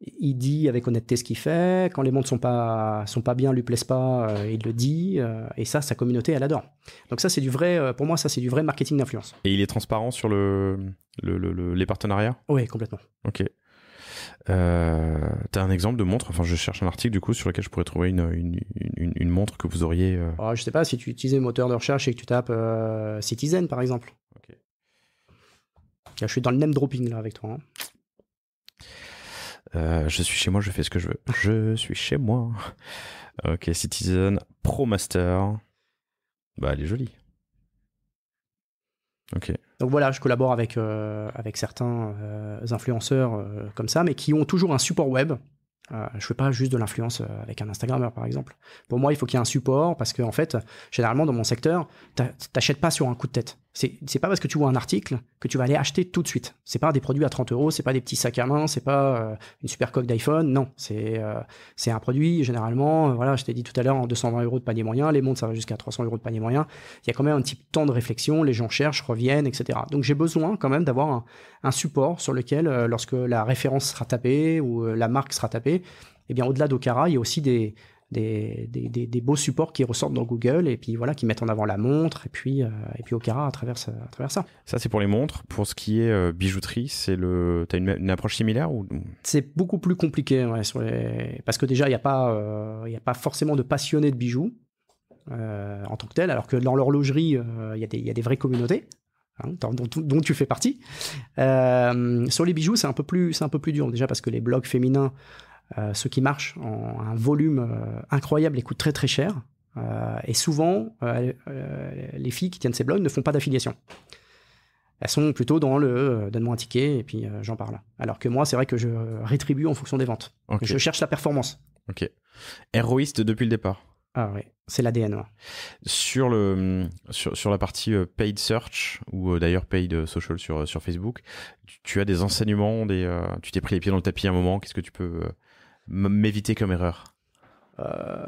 il dit avec honnêteté ce qu'il fait. Quand les montres sont pas, sont pas bien, lui plaisent pas, il le dit. et ça, sa communauté, elle adore. Donc ça, c'est du vrai, pour moi, ça, c'est du vrai marketing d'influence. Et il est transparent sur les partenariats. Oui, complètement. Ok. Euh, t'as un exemple de montre Enfin, je cherche un article du coup sur lequel je pourrais trouver une, montre que vous auriez. Euh. Ah, je sais pas si tu utilises le moteur de recherche et que tu tapes euh, Citizen par exemple. ok je suis dans le name dropping là avec toi. Hein. je suis chez moi, je fais ce que je veux. je suis chez moi. Ok, Citizen Pro Master. Bah, elle est jolie. Donc voilà, je collabore avec, euh, avec certains euh, influenceurs euh, comme ça, mais qui ont toujours un support web. je fais pas juste de l'influence avec un Instagrammeur, par exemple. Pour moi, il faut qu'il y ait un support parce que, en fait, généralement, dans mon secteur, t'achètes pas sur un coup de tête. C'est pas parce que tu vois un article que tu vas aller acheter tout de suite. C'est pas des produits à 30 euros, c'est pas des petits sacs à main, c'est pas euh, une super coque d'iPhone. Non, c'est euh, un produit généralement. Euh, voilà, je t'ai dit tout à l'heure en 220 euros de panier moyen. Les montres ça va jusqu'à 300 euros de panier moyen. Il y a quand même un petit temps de réflexion. Les gens cherchent, reviennent, etc. Donc j'ai besoin quand même d'avoir un, support sur lequel, lorsque la référence sera tapée ou la marque sera tapée, eh bien au-delà d'Okara, il y a aussi des des, beaux supports qui ressortent dans Google et puis voilà qui mettent en avant la montre et puis euh, et puis Okara à travers ça, euh, à travers ça. Ça c'est pour les montres. Pour ce qui est euh, bijouterie, c'est le t'as une, approche similaire ou C'est beaucoup plus compliqué parce que déjà il n'y a pas il a pas forcément de passionnés de bijoux en tant que tel, alors que dans l'horlogerie il y a des il y a des vraies communautés. Hein, dont, dont, tu fais partie. sur les bijoux, c'est un peu plus, c'est un peu plus dur déjà parce que les blogs féminins euh, ce qui marche en un volume euh, incroyable et coûte très très cher. Euh, et souvent, les filles qui tiennent ces blogs ne font pas d'affiliation. Elles sont plutôt dans le donne-moi un ticket et puis j'en parle. Alors que moi, c'est vrai que je rétribue en fonction des ventes. Je cherche la performance. Ok. Héroïste depuis le départ. Ah oui, c'est l'ADN. Sur, le, mm, sur, sur la partie paid search, ou d'ailleurs paid social sur, sur Facebook, tu, as des enseignements, des, tu t'es pris les pieds dans le tapis à un moment, qu'est-ce que tu peux m'éviter comme erreur euh,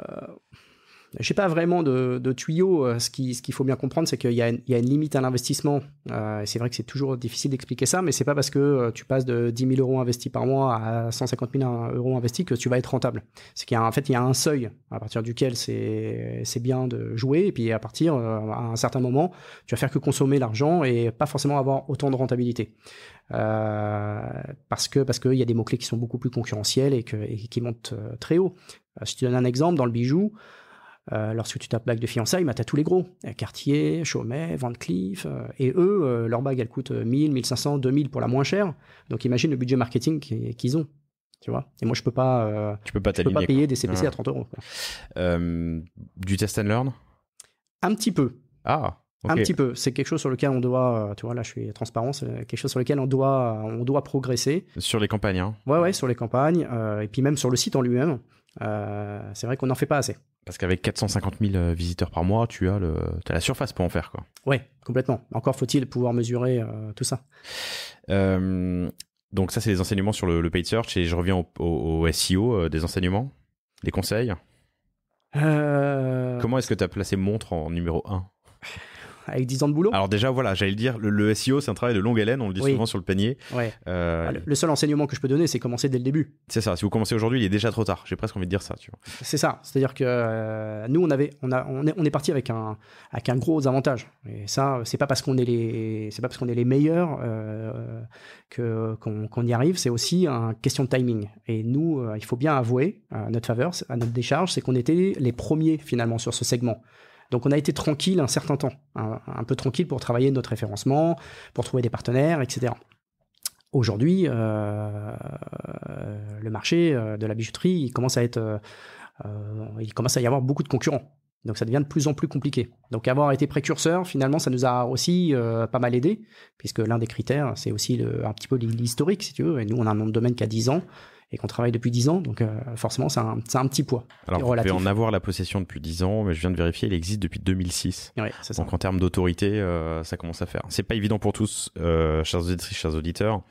je sais pas vraiment de, de tuyau. Euh, ce qu'il faut bien comprendre, c'est qu'il y, a une limite à l'investissement. Euh, c'est vrai que c'est toujours difficile d'expliquer ça, mais c'est pas parce que euh, tu passes de 10 000 euros investis par mois à 150 000 euros investis que tu vas être rentable. C'est qu'en fait, il y a un seuil à partir duquel c'est bien de jouer, et puis à partir, à un certain moment, tu vas faire que consommer l'argent et pas forcément avoir autant de rentabilité. parce que parce qu'il y a des mots clés qui sont beaucoup plus concurrentiels et, qui montent très haut. si tu donnes un exemple dans le bijou. Euh, lorsque tu tapes bague de fiançailles, bah, tu as tous les gros. Euh, Cartier, Chaumet, Van Cleef. Euh, et eux, leur bague, elle coûte 1000, 1500, 2000 pour la moins chère. Donc imagine le budget marketing qu'ils ont. Tu vois Et moi, je peux pas, tu peux pas, je peux pas payer des CPC à 30 ah. euros. du test and learn Un petit peu. Ah un petit peu. C'est quelque chose sur lequel on doit, euh, tu vois, là je suis transparent, c'est quelque chose sur lequel on doit, on doit progresser. Sur les campagnes, hein. Ouais, ouais, sur les campagnes, euh, et puis même sur le site en lui-même. Euh, c'est vrai qu'on n'en fait pas assez. Parce qu'avec 450 000 visiteurs par mois, tu as, le, la surface pour en faire, quoi. Ouais, complètement. Encore faut-il pouvoir mesurer tout ça. donc ça, c'est les enseignements sur le, paid search, et je reviens au, au SEO, des enseignements, des conseils. Comment est-ce que tu as placé Montre en numéro 1 avec 10 ans de boulot. Alors déjà, voilà, j'allais le dire, le, SEO, c'est un travail de longue haleine, on le dit souvent sur le panier. Euh, ah, le seul enseignement que je peux donner, c'est commencer dès le début. C'est ça, si vous commencez aujourd'hui, il est déjà trop tard. J'ai presque envie de dire ça, C'est ça, c'est-à-dire que euh, nous, on, avait, on, est, parti avec un, un gros avantage. Et ça, c'est pas parce qu'on est, les, c'est pas parce qu'on est les meilleurs euh, que, qu'on, y arrive, c'est aussi une question de timing. Et nous, il faut bien avouer, à notre faveur, à notre décharge, c'est qu'on était les premiers finalement sur ce segment. Donc on a été tranquille un certain temps, un, peu tranquille pour travailler notre référencement, pour trouver des partenaires, etc. Aujourd'hui, euh, le marché euh, de la bijouterie, il commence à être, euh, il commence à y avoir beaucoup de concurrents. Donc ça devient de plus en plus compliqué. Donc avoir été précurseur, finalement, ça nous a aussi pas mal aidé, puisque l'un des critères, c'est aussi un petit peu l'historique, si tu veux. Et nous, on a un nombre de domaine qui a 10 ans et qu'on travaille depuis 10 ans. Donc euh, forcément, c'est un, un, petit poids. Alors, vous en avoir la possession depuis 10 ans, mais je viens de vérifier, il existe depuis 2006. ça. Donc en termes d'autorité, euh, ça commence à faire. C'est pas évident pour tous, euh, chers chers auditeurs,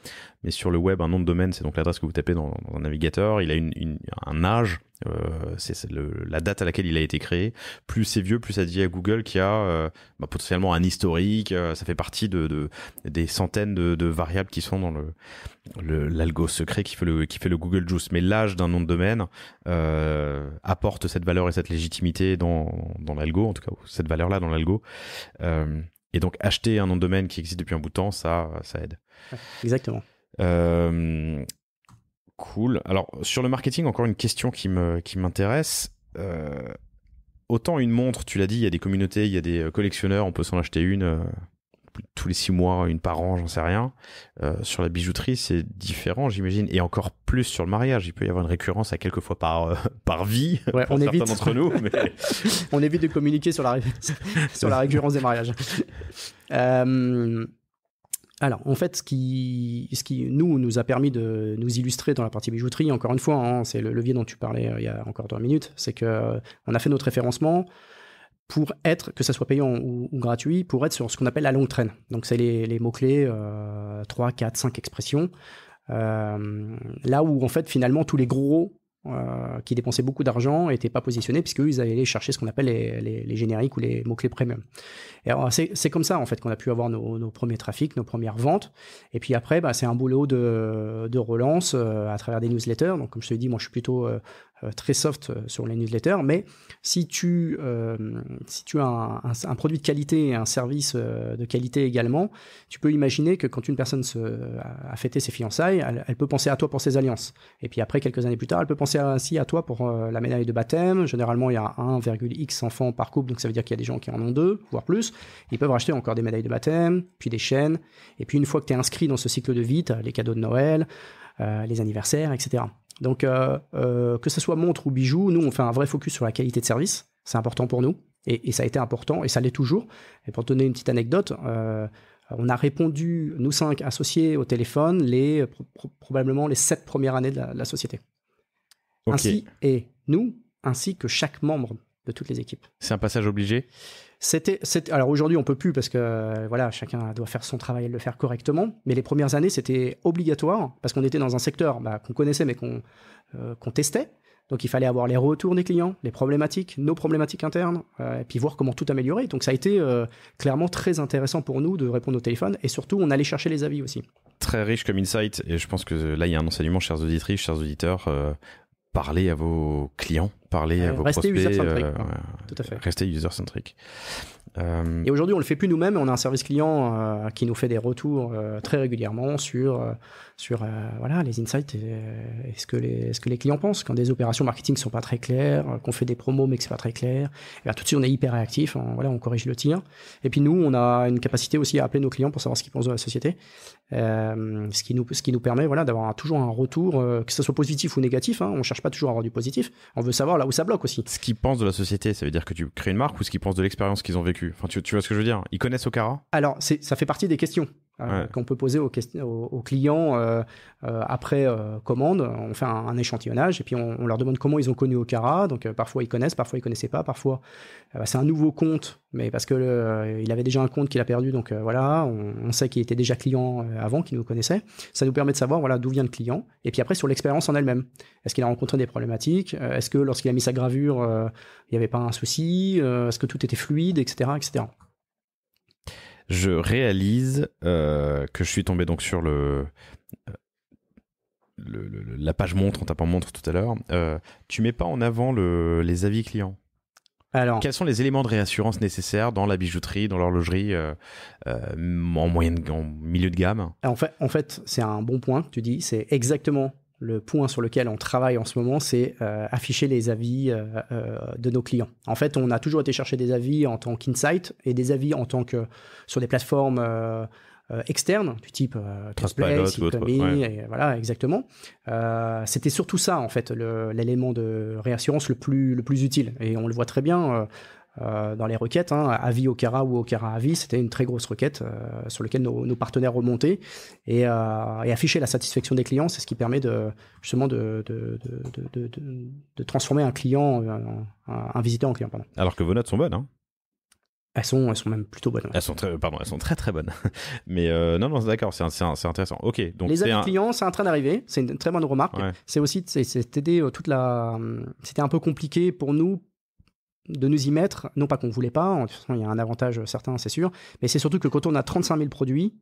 mais sur le web, un nom de domaine, c'est donc l'adresse que vous tapez dans, un navigateur. Il a un âge, euh, c'est la date à laquelle il a été créé. Plus c'est vieux, plus ça dit à Google qu'il y a euh, bah, potentiellement un historique. Euh, ça fait partie de, des centaines de, variables qui sont dans le l'algo secret qui fait le qui fait le Google Juice. Mais l'âge d'un nom de domaine apporte cette valeur et cette légitimité dans l'algo, en tout cas cette valeur là dans l'algo. et donc acheter un nom de domaine qui existe depuis un bout de temps, ça ça aide. Exactement. Euh, cool. Alors, sur le marketing, encore une question qui m'intéresse. Qui euh, autant une montre, tu l'as dit, il y a des communautés, il y a des euh, collectionneurs, on peut s'en acheter une tous les six mois, une par an, j'en sais rien. sur la bijouterie, c'est différent, j'imagine, et encore plus sur le mariage. Il peut y avoir une récurrence à quelques fois par par vie pour on certains d'entre nous. Mais... on évite de communiquer sur la sur la récurrence des mariages. Euh, alors, en fait, ce qui, ce qui nous, nous a permis de nous illustrer dans la partie bijouterie, encore une fois, hein, c'est le levier dont tu parlais euh, il y a encore trois minutes, c'est que euh, on a fait notre référencement pour être, que ça soit payant ou, gratuit, pour être sur ce qu'on appelle la longue traîne. Donc, c'est les, mots-clés, euh, 3, 4, 5 expressions. Euh, là où, en fait, finalement, tous les gros euh, qui dépensaient beaucoup d'argent n'étaient pas positionnés puisque ils allaient chercher ce qu'on appelle les, les, génériques ou les mots-clés premium. Et c'est comme ça en fait qu'on a pu avoir nos, nos, premiers trafics, nos premières ventes. Et puis après, bah, c'est un boulot de, de relance euh, à travers des newsletters. Donc comme je te dis, moi je suis plutôt euh, euh, très soft euh, sur les newsletters, mais si tu, euh, si tu as un, produit de qualité et un service de qualité également, tu peux imaginer que quand une personne se, a, fêté ses fiançailles, elle, peut penser à toi pour ses alliances. Et puis après, quelques années plus tard, elle peut penser ainsi à toi pour la médaille de baptême. Généralement, il y a 1,x enfants par couple, donc ça veut dire qu'il y a des gens qui en ont deux, voire plus. Ils peuvent racheter encore des médailles de baptême, puis des chaînes. Et puis une fois que tu es inscrit dans ce cycle de vie, les cadeaux de Noël, les anniversaires, etc. Donc, euh, euh, que ce soit montre ou bijoux, nous, on fait un vrai focus sur la qualité de service. C'est important pour nous. Et, ça a été important et ça l'est toujours. Et pour te donner une petite anecdote, euh, on a répondu, nous cinq associés au téléphone, les, probablement les sept premières années de la, société. Ainsi, et nous, ainsi que chaque membre de toutes les équipes. C'est un passage obligé c'était, alors aujourd'hui on peut plus parce que voilà chacun doit faire son travail et le faire correctement. Mais les premières années c'était obligatoire parce qu'on était dans un secteur bah, qu'on connaissait mais euh, qu'on testait. Donc il fallait avoir les retours des clients, les problématiques, nos problématiques internes, euh, et puis voir comment tout améliorer. Donc ça a été euh, clairement très intéressant pour nous de répondre au téléphone, et surtout on allait chercher les avis aussi. Très riche comme insight, et je pense que là il y a un enseignement, chers auditrices, chers auditeurs, parler à vos clients, parler à vos restez User -centric, euh, tout à fait. Rester user-centric. Euh, Et aujourd'hui, on le fait plus nous-mêmes. On a un service client euh, qui nous fait des retours très régulièrement sur sur euh, voilà les insights et, est-ce euh, que les ce que les clients pensent quand des opérations marketing sont pas très claires euh, qu'on fait des promos mais que c'est pas très clair eh tout de suite on est hyper réactif on, voilà on corrige le tir et puis nous on a une capacité aussi à appeler nos clients pour savoir ce qu'ils pensent de la société ce qui nous ce qui nous permet voilà d'avoir toujours un retour que ce soit positif ou négatif hein, on cherche pas toujours à avoir du positif on veut savoir là où ça bloque aussi ce qu'ils pensent de la société ça veut dire que tu crées une marque ou ce qu'ils pensent de l'expérience qu'ils ont vécue enfin tu, vois ce que je veux dire ils connaissent Okara alors c'est ça fait partie des questions euh, qu'on peut poser aux, clients euh, euh, après commande. On fait un, échantillonnage et puis on, leur demande comment ils ont connu Okara. Donc parfois ils connaissent, parfois ils connaissaient pas, parfois bah, c'est un nouveau compte, mais parce que il avait déjà un compte qu'il a perdu. Donc voilà, on, sait qu'il était déjà client avant, qu'il nous connaissait. Ça nous permet de savoir voilà d'où vient le client. Et puis après sur l'expérience en elle-même. Est-ce qu'il a rencontré des problématiques Est-ce que lorsqu'il a mis sa gravure, il n'y avait pas un souci Est-ce que tout était fluide, etc., etc je réalise euh, que je suis tombé donc sur euh, le, la page montre en tapant montre tout à l'heure. Euh, tu mets pas en avant les avis clients. Alors, quels sont les éléments de réassurance nécessaires dans la bijouterie, dans l'horlogerie, euh, en milieu de gamme En fait, en fait c'est un bon point. Tu dis, c'est exactement le point sur lequel on travaille en ce moment, c'est euh, afficher les avis euh, euh, de nos clients. En fait, on a toujours été chercher des avis en tant qu'insight et des avis en tant que sur des plateformes externes du type Trustpilot, voilà exactement. C'était surtout ça en fait l'élément de réassurance le plus le plus utile et on le voit très bien. Euh, dans les requêtes. Hein, avis au Okara ou Okara avis, c'était une très grosse requête euh, sur laquelle nos, partenaires remontaient et, euh, et, afficher la satisfaction des clients, c'est ce qui permet de justement de, de, transformer un client, un, visiteur en client. Alors que vos notes sont bonnes. Hein. elles sont, elles sont même plutôt bonnes. Elles sont très, pardon, elles sont très très bonnes. Mais euh, non, non, d'accord, c'est, c'est, intéressant. Ok, donc les avis clients, c'est en train d'arriver. C'est une très bonne remarque. C'est aussi, toute la, hum, c'était un peu compliqué pour nous de nous y mettre, non pas qu'on ne voulait pas, il y a un avantage certain, c'est sûr, mais c'est surtout que quand on a 35 000 produits,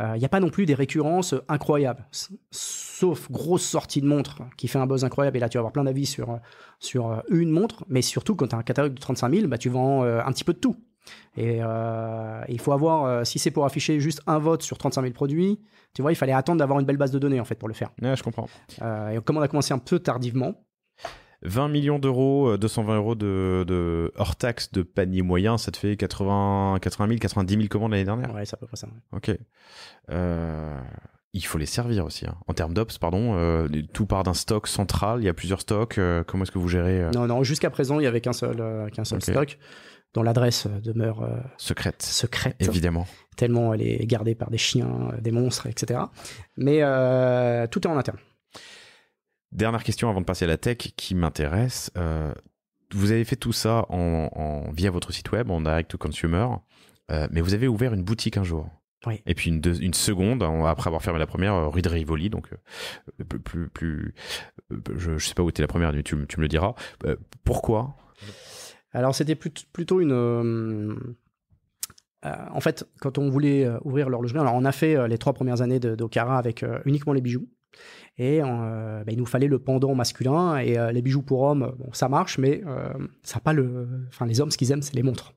euh, il n'y a pas non plus des récurrences incroyables, sauf grosse sortie de montre qui fait un buzz incroyable, et là tu vas avoir plein d'avis sur, sur euh, une montre, mais surtout quand tu as un catalogue de 35 000, bah, tu vends euh, un petit peu de tout. Et il faut avoir, si c'est pour afficher juste un vote sur 35 000 produits, tu vois, il fallait attendre d'avoir une belle base de données en fait pour le faire. je comprends. et comme on a commencé un peu tardivement, 20 millions d'euros, 220 euh, euros de, hors taxe de panier moyen, ça te fait 80, 80 000, 90 000 commandes l'année dernière. Ouais, c'est à peu près ça. Ok. Euh, il faut les servir aussi. Hein. En termes d'ops, pardon, euh, tout part d'un stock central. Il y a plusieurs stocks. comment est-ce que vous gérez Non, non. Jusqu'à présent, il y avait qu'un seul, seul stock dont l'adresse demeure secrète. Secrète. Évidemment. Tellement elle est gardée par des chiens, des monstres, etc. Mais tout est en interne. Dernière question avant de passer à la tech qui m'intéresse. Euh, vous avez fait tout ça en, via votre site web, en direct to consumer, euh, mais vous avez ouvert une boutique un jour. Oui. Et puis une, seconde, après avoir fermé la première, euh, rue de Rivoli, donc plus, plus, je, ne sais pas où était la première, mais tu, me le diras. pourquoi Alors c'était plutôt une... en fait, quand on voulait ouvrir l'horlogerie, alors on a fait les trois premières années d'Ocara avec uniquement les bijoux. Et euh, bah, il nous fallait le pendant masculin et euh, les bijoux pour hommes, ça marche, mais euh, ça pas le. Enfin, les hommes, ce qu'ils aiment, c'est les montres.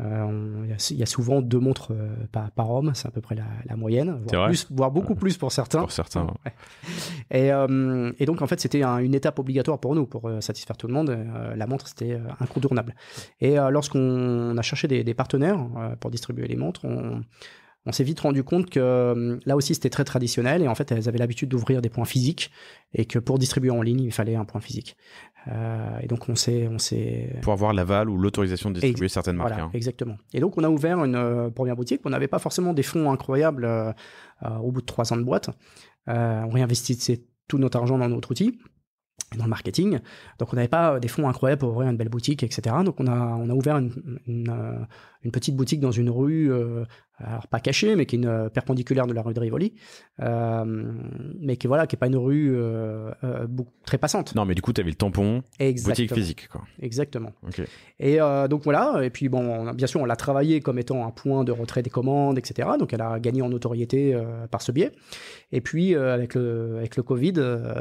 Il y, a souvent deux montres par, homme, c'est à peu près la, moyenne, voire, beaucoup plus pour certains. Et, donc en fait, c'était une étape obligatoire pour nous, pour satisfaire tout le monde. la montre, c'était incontournable. Et lorsqu'on a cherché des, des partenaires pour distribuer les montres, on on s'est vite rendu compte que euh, là aussi c'était très traditionnel et en fait elles avaient l'habitude d'ouvrir des points physiques et que pour distribuer en ligne il fallait un point physique. Euh, et donc on s'est, on s'est pour avoir l'aval ou l'autorisation de distribuer certaines marques. Hein. Exactement. Et donc on a ouvert une euh, première boutique. On n'avait pas forcément des fonds incroyables au bout de trois ans de boîte. on réinvestissait tout notre argent dans notre outil dans le marketing. Donc on n'avait pas des fonds incroyables pour ouvrir une belle boutique, etc. Donc on a, on a ouvert une, une petite boutique dans une rue, euh, alors pas cachée, mais qui est une euh, perpendiculaire de la rue de Rivoli, euh, mais qui voilà, qui est pas une rue très passante. Non, mais du coup, tu avais le tampon, boutique physique, quoi. Exactement. Et donc voilà, et puis bon, bien sûr, on l'a travaillé comme étant un point de retrait des commandes, etc. Donc elle a gagné en notoriété par ce biais. Et puis avec le avec le Covid,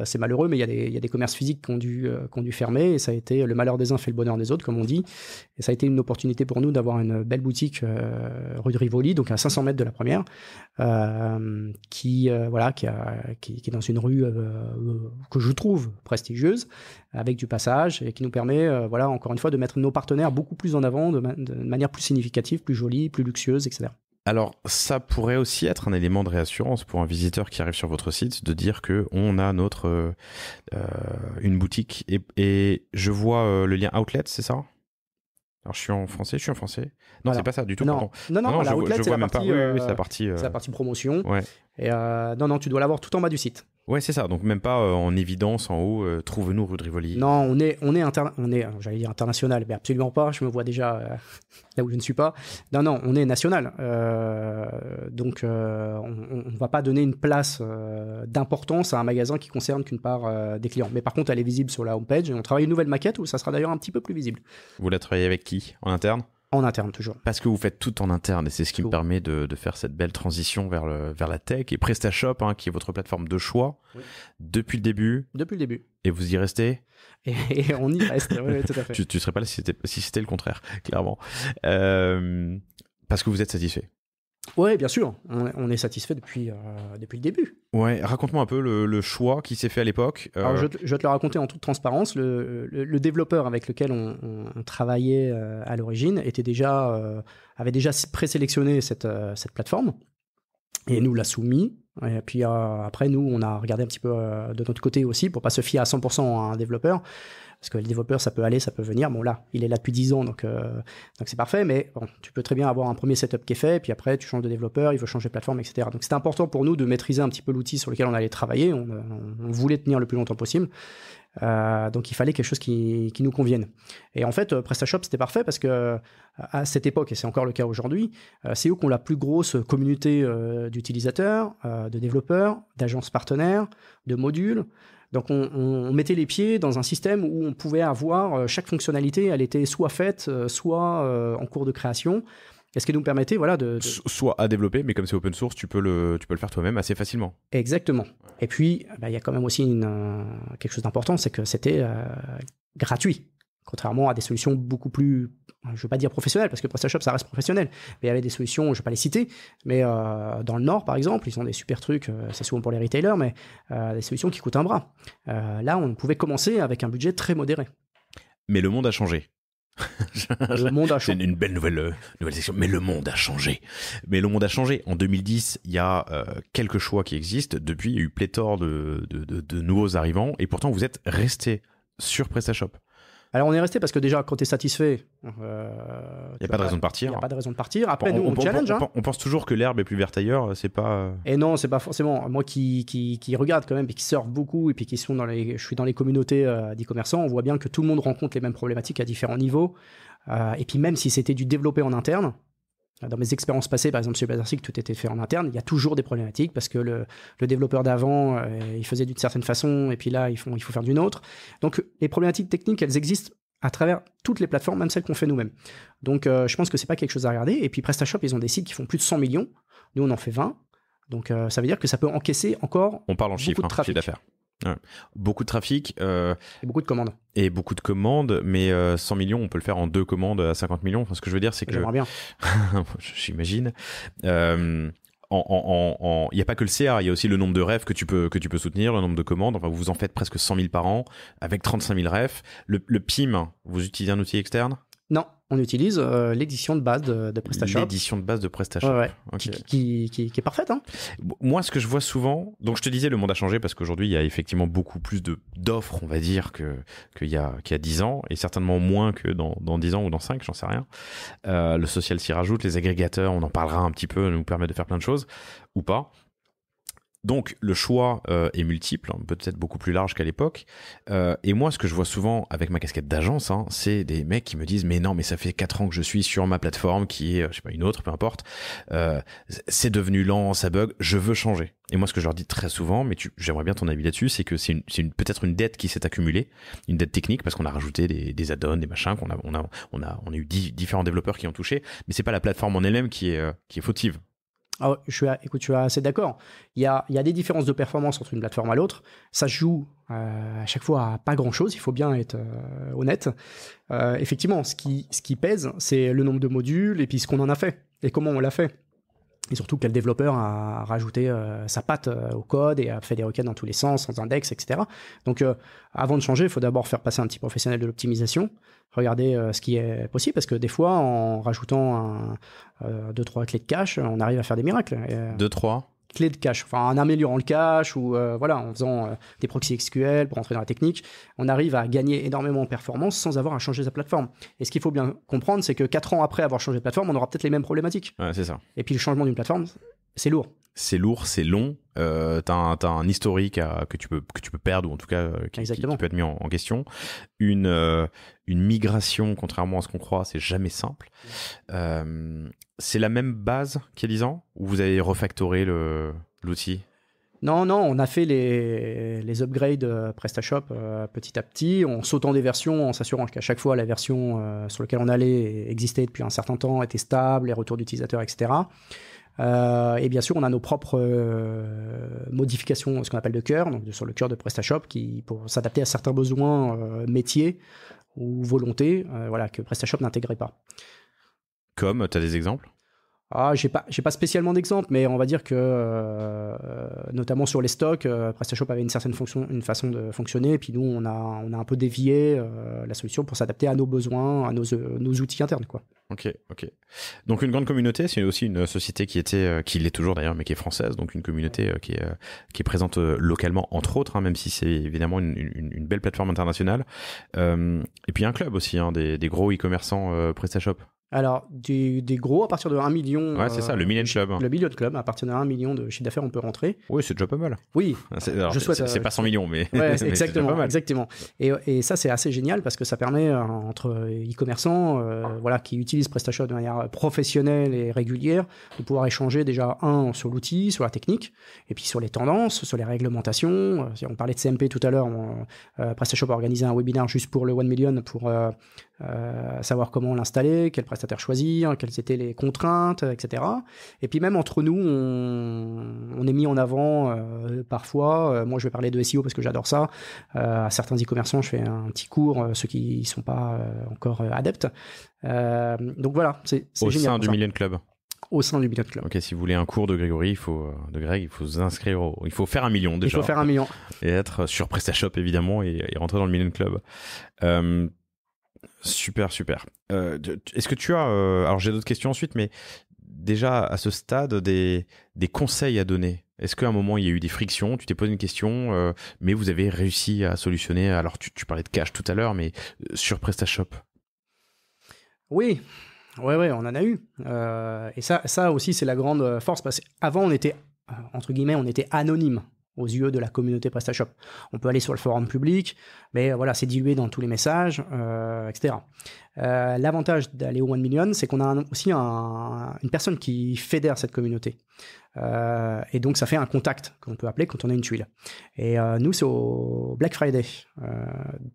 c'est malheureux, mais il y a des y a des commerces physiques qui ont dû qui ont dû fermer. Et ça a été le malheur des uns fait le bonheur des autres, comme on dit. Et ça a été une opportunité pour nous d'avoir une belle boutique euh, rue de Rivoli, donc à 500 mètres de la première, euh, qui euh, voilà, qui, qui, est dans une rue que je trouve prestigieuse, avec du passage et qui nous permet, voilà, encore une fois, de mettre nos partenaires beaucoup plus en avant, de, manière plus significative, plus jolie, plus luxueuse, etc. Alors, ça pourrait aussi être un élément de réassurance pour un visiteur qui arrive sur votre site de dire que on a notre une boutique et, je vois le lien outlet, c'est ça alors je suis en français, je suis en français. Non, c'est pas ça du tout. Non, non, non, la je, Outlet, euh, c'est la, partie, oui, oui, la partie, la partie promotion. Ouais. Euh, non, non, tu dois l'avoir tout en bas du site. Ouais, c'est ça. Donc même pas euh, en évidence en haut, euh, trouve-nous rue de Rivoli. Non, on est, on est, on est j'allais dire international, mais absolument pas. Je me vois déjà là où je ne suis pas. Non, non, on est national. donc on ne va pas donner une place d'importance à un magasin qui concerne qu'une part des clients. Mais par contre, elle est visible sur la homepage. On travaille une nouvelle maquette où ça sera d'ailleurs un petit peu plus visible. Vous la travaillez avec qui En interne en interne, toujours. Parce que vous faites tout en interne et c'est ce qui me permet de, faire cette belle transition vers, le, vers la tech et PrestaShop, hein, qui est votre plateforme de choix depuis le début. Depuis le début. Et vous y restez et, on y reste, tout à fait. tu, serais pas là si c'était si le contraire, clairement. Euh, parce que vous êtes satisfait. Oui, bien sûr. On, est satisfait depuis, euh, depuis le début. Ouais, raconte-moi un peu le, choix qui s'est fait à l'époque. Euh. je, vais te le raconter en toute transparence. Le, développeur avec lequel on, travaillait euh, à l'origine était déjà, avait déjà présélectionné cette, cette plateforme et nous l'a soumis. Et puis après, nous, on a regardé un petit peu de notre côté aussi pour pas se fier à 100% à un développeur. Parce que le développeur, ça peut aller, ça peut venir. Bon, là, il est là depuis 10 ans, euh, donc c'est parfait. Mais tu peux très bien avoir un premier setup qui est fait, puis après, tu changes de développeur, il veut changer de plateforme, etc. Donc, c'était important pour nous de maîtriser un petit peu l'outil sur lequel on allait travailler. On, voulait tenir le plus longtemps possible. Euh, donc il fallait quelque chose qui, nous convienne. Et en fait, euh, PrestaShop, c'était parfait parce que à cette époque, et c'est encore le cas aujourd'hui, c'est eux qu'on la plus grosse communauté d'utilisateurs, de développeurs, d'agences partenaires, de modules. Donc on, mettait les pieds dans un système où on pouvait avoir euh, chaque fonctionnalité, elle était soit faite, euh, soit euh, en cours de création. Et ce qui nous permettait, voilà, de, soit à développer, mais comme c'est open source, tu peux le, faire toi-même assez facilement. Exactement. Et puis, bah, il y a quand même aussi quelque chose d'important, c'est que c'était gratuit. Contrairement à des solutions beaucoup plus, je ne veux pas dire professionnelles, parce que PrestaShop, ça reste professionnel. Mais il y avait des solutions, je ne vais pas les citer, mais euh, dans le Nord, par exemple, ils ont des super trucs, euh, c'est souvent pour les retailers, mais euh, des solutions qui coûtent un bras. là, on pouvait commencer avec un budget très modéré. Mais le monde a changé. le monde a changé. C'est une belle nouvelle, nouvelle Mais le monde a changé. Mais le monde a changé. En 2010, il y a quelques choix qui existent. Depuis, il y a eu pléthore de, de nouveaux arrivants. Et pourtant, vous êtes resté sur PrestaShop. Alors on est resté parce que déjà, quand tu es satisfait. Il euh, n'y a pas de raison de partir. a pas de raison de partir. Après, on, nous, on, challenge. Hein. On, pense toujours que l'herbe est plus verte ailleurs. C'est pas. Euh, et non, c'est pas forcément. Moi qui, qui, regarde quand même et qui surfe beaucoup et puis qui sont dans les. Je suis dans les communautés euh, d'e-commerçants. On voit bien que tout le monde rencontre les mêmes problématiques à différents niveaux. et puis même si c'était du développé en interne, dans mes expériences passées, par exemple chez bazaric tout était fait en interne. Il y a toujours des problématiques parce que le, développeur d'avant, euh, il faisait d'une certaine façon et puis là, il faut faire d'une autre. Donc, les problématiques techniques, elles existent à travers toutes les plateformes, même celles qu'on fait nous-mêmes. Donc, euh, je pense que c'est pas quelque chose à regarder. Et puis, PrestaShop, ils ont des sites qui font plus de 100 millions. Nous, on en fait 20. Donc, euh, ça veut dire que ça peut encaisser encore. On parle en chiffres, hein, trafic. d'affaires. Beaucoup de trafic. Euh, et beaucoup de commandes. Et beaucoup de commandes, mais 100 euh, millions, on peut le faire en deux commandes à 50 millions. ce que je veux dire, c'est que. J'aimerais bien. J'imagine. Euh, il n'y a pas que le CA, il y a aussi le nombre de refs que tu peux que tu peux soutenir, le nombre de commandes. Enfin, vous en faites presque 100 000 par an avec 35 000 refs. le PIM, vous utilisez un outil externe non, on utilise euh, l'édition de base de, de PrestaShop. L'édition de base de PrestaShop. Qui, est parfaite. Hein. Moi, ce que je vois souvent, donc je te disais, le monde a changé parce qu'aujourd'hui, il y a effectivement beaucoup plus d'offres, on va dire, qu'il que y, a, y a 10 ans, et certainement moins que dans, dans 10 ans ou dans 5, j'en sais rien. Euh, le social s'y rajoute, les agrégateurs, on en parlera un petit peu, nous permettent de faire plein de choses, ou pas. Donc le choix euh, est multiple, hein, peut-être beaucoup plus large qu'à l'époque. Euh, et moi, ce que je vois souvent avec ma casquette d'agence, hein, c'est des mecs qui me disent mais non, mais ça fait quatre ans que je suis sur ma plateforme qui est, euh, je sais pas, une autre, peu importe. c'est devenu lent, ça bug, je veux changer. Et moi, ce que je leur dis très souvent, mais j'aimerais bien ton avis là-dessus, c'est que c'est une, peut-être une dette qui s'est accumulée, une dette technique parce qu'on a rajouté des, des add-ons, des machins qu'on a, on a, on eu différents développeurs qui ont touché, mais c'est pas la plateforme en elle-même qui est, qui est fautive. Ah je suis, écoute, je assez d'accord. Il y a, des différences de performance entre une plateforme à l'autre. Ça se joue euh, à chaque fois à pas grand-chose, il faut bien être euh, honnête. Euh, effectivement, ce qui, ce qui pèse, c'est le nombre de modules et puis ce qu'on en a fait et comment on l'a fait et surtout quel développeur a rajouté euh, sa patte euh, au code et a fait des requêtes dans tous les sens, sans index, etc. Donc euh, avant de changer, il faut d'abord faire passer un petit professionnel de l'optimisation, regarder ce qui est possible, parce que des fois, en rajoutant un, deux, trois clés de cache, on arrive à faire des miracles. 2 deux, trois clé de cache, enfin en améliorant le cache ou euh, voilà, en faisant euh, des proxys SQL pour entrer dans la technique, on arrive à gagner énormément en performance sans avoir à changer sa plateforme. Et ce qu'il faut bien comprendre, c'est que quatre ans après avoir changé de plateforme, on aura peut-être les mêmes problématiques. c'est ça. Et puis le changement d'une plateforme, c'est lourd c'est lourd, c'est long. Euh, t'as un, historique que tu peux que tu peux perdre ou en tout cas euh, qui, peut être mis en, question. Une euh, une migration, contrairement à ce qu'on croit, c'est jamais simple. Euh, c'est la même base qu'il y a ou vous avez refactoré le l'outil non, non, on a fait les, les upgrades PrestaShop petit à petit, en sautant des versions, en s'assurant qu'à chaque fois la version sur laquelle on allait existait depuis un certain temps, était stable, les retours d'utilisateurs, etc. Euh, et bien sûr, on a nos propres euh, modifications, ce qu'on appelle de cœur, sur le cœur de PrestaShop, qui pour s'adapter à certains besoins euh, métiers ou volontés, voilà, que PrestaShop n'intégrait pas. Comme, tu as des exemples ah, j'ai pas, j'ai pas spécialement d'exemple, mais on va dire que, euh, notamment sur les stocks, euh, PrestaShop avait une certaine fonction, une façon de fonctionner, et puis nous, on a, on a un peu dévié euh, la solution pour s'adapter à nos besoins, à nos, nos, outils internes, quoi. Ok, ok. Donc une grande communauté, c'est aussi une société qui était, qui l'est toujours d'ailleurs, mais qui est française, donc une communauté qui est, qui est présente localement, entre autres, hein, même si c'est évidemment une, une, belle plateforme internationale. et puis un club aussi, hein, des, des, gros e-commerçants PrestaShop. Alors, des, gros à partir de 1 million. Ouais, c'est ça, le Million euh, Club. Le Million Club, à partir de 1 million de chiffre d'affaires, on peut rentrer. Oui, c'est déjà pas mal. Oui, je souhaite. C'est euh, pas 100 millions, mais. Ouais, exactement, exactement. Et, ça, c'est assez génial parce que ça permet, euh, entre e-commerçants voilà, qui utilisent PrestaShop de manière professionnelle et régulière, de pouvoir échanger déjà, un, sur l'outil, sur la technique, et puis sur les tendances, sur les réglementations. On parlait de CMP tout à l'heure, PrestaShop a organisé un webinaire juste pour le 1 million pour euh, savoir comment l'installer, quel prestataire choisir, quelles étaient les contraintes, etc. Et puis même entre nous, on, est mis en avant euh, parfois. Euh, moi, je vais parler de SEO parce que j'adore ça. à certains e-commerçants, je fais un petit cours, ceux qui ne sont pas encore adeptes. donc voilà, c'est génial. Au sein du Million Club au sein du Million Club. Ok, si vous voulez un cours de Grégory, il faut de Greg, il faut s'inscrire au, il faut faire un million déjà. Il faut faire un million et être sur PrestaShop évidemment et, rentrer dans le Million Club. Euh, Super, super. Euh, est-ce que tu as... Euh, alors j'ai d'autres questions ensuite, mais déjà à ce stade, des, des conseils à donner Est-ce qu'à un moment, il y a eu des frictions Tu t'es posé une question, euh, mais vous avez réussi à solutionner. Alors tu, parlais de cash tout à l'heure, mais sur PrestaShop Oui, Ouais, ouais, on en a eu. et ça, ça aussi, c'est la grande force parce qu'avant, on était entre guillemets, on était anonyme aux yeux de la communauté PrestaShop. On peut aller sur le forum public, mais voilà, c'est dilué dans tous les messages, euh, etc. Euh, l'avantage d'aller au 1 million, c'est qu'on a aussi une personne qui fédère cette communauté. Euh, et donc, ça fait un contact qu'on peut appeler quand on a une tuile. Et nous, c'est au Black Friday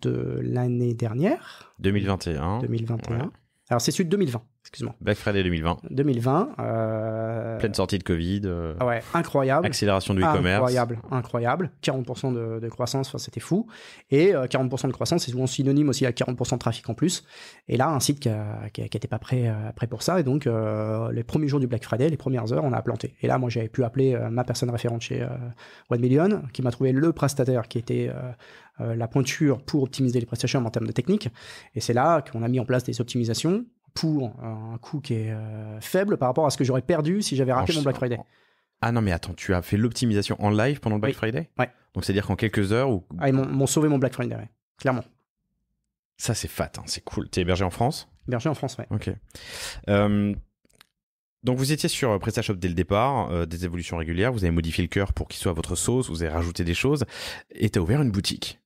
de l'année dernière. 2021. 2021. Alors, c'est celui de 2020 excuse-moi. Black Friday 2020. 2020. Euh, Pleine sortie de Covid. Euh, ah ouais, incroyable. Accélération du e-commerce. Incroyable, incroyable. 40% de, croissance, c'était fou. Et 40% euh, de croissance, c'est souvent synonyme aussi à 40% de trafic en plus. Et là, un site qui n'était pas prêt, prêt, pour ça. Et donc, les premiers jours du Black Friday, les premières heures, on a planté. Et là, moi, j'avais pu appeler ma personne référente chez One Million, qui m'a trouvé le prestataire qui était la pointure pour optimiser les prestations en termes de technique. Et c'est là qu'on a mis en place des optimisations pour un coût qui est euh, faible par rapport à ce que j'aurais perdu si j'avais raté oh, mon Black Friday. Ah non, mais attends, tu as fait l'optimisation en live pendant le Black Friday Ouais. Donc c'est-à-dire qu'en quelques heures. Ah, ils m'ont sauvé mon Black Friday, ouais. clairement. Ça, c'est fat, hein, c'est cool. T'es hébergé en France Hébergé en France, ouais. Ok. Euh, donc vous étiez sur euh, PrestaShop dès le départ, des évolutions régulières, vous avez modifié le cœur pour qu'il soit votre sauce, vous avez rajouté des choses, et t'as ouvert une boutique.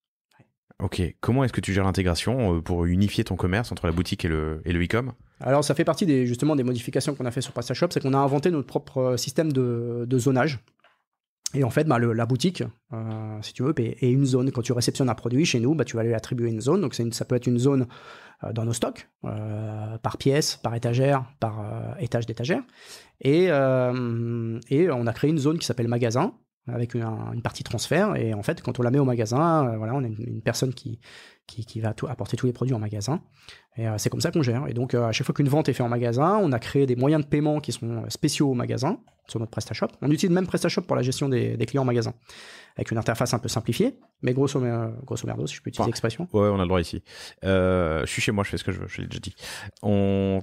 Ok, comment est-ce que tu gères l'intégration euh, pour unifier ton commerce entre la boutique et le e-com Alors ça fait partie des justement des modifications qu'on a fait sur PrestaShop, c'est qu'on a inventé notre propre euh, système de, zonage. Et en fait, bah, la boutique, euh, si tu veux, est une zone. Quand tu réceptionnes un produit chez nous, bah, tu vas lui attribuer une zone. Donc une, ça peut être une zone dans nos stocks, par pièce, par étagère, par étage d'étagère. et on a créé une zone qui s'appelle magasin, avec une, partie transfert. Et en fait, quand on la met au magasin, euh, voilà, on a une, personne qui, qui, qui va tout, apporter tous les produits en magasin. Et euh, c'est comme ça qu'on gère. Et donc, euh, à chaque fois qu'une vente est faite en magasin, on a créé des moyens de paiement qui sont spéciaux au magasin sur notre PrestaShop. On utilise même PrestaShop pour la gestion des, clients en magasin, avec une interface un peu simplifiée, mais grosso, grosso merdo, si je peux utiliser l'expression. Ouais, on a le droit ici. je suis chez moi, je fais ce que je veux, je l'ai déjà dit. On...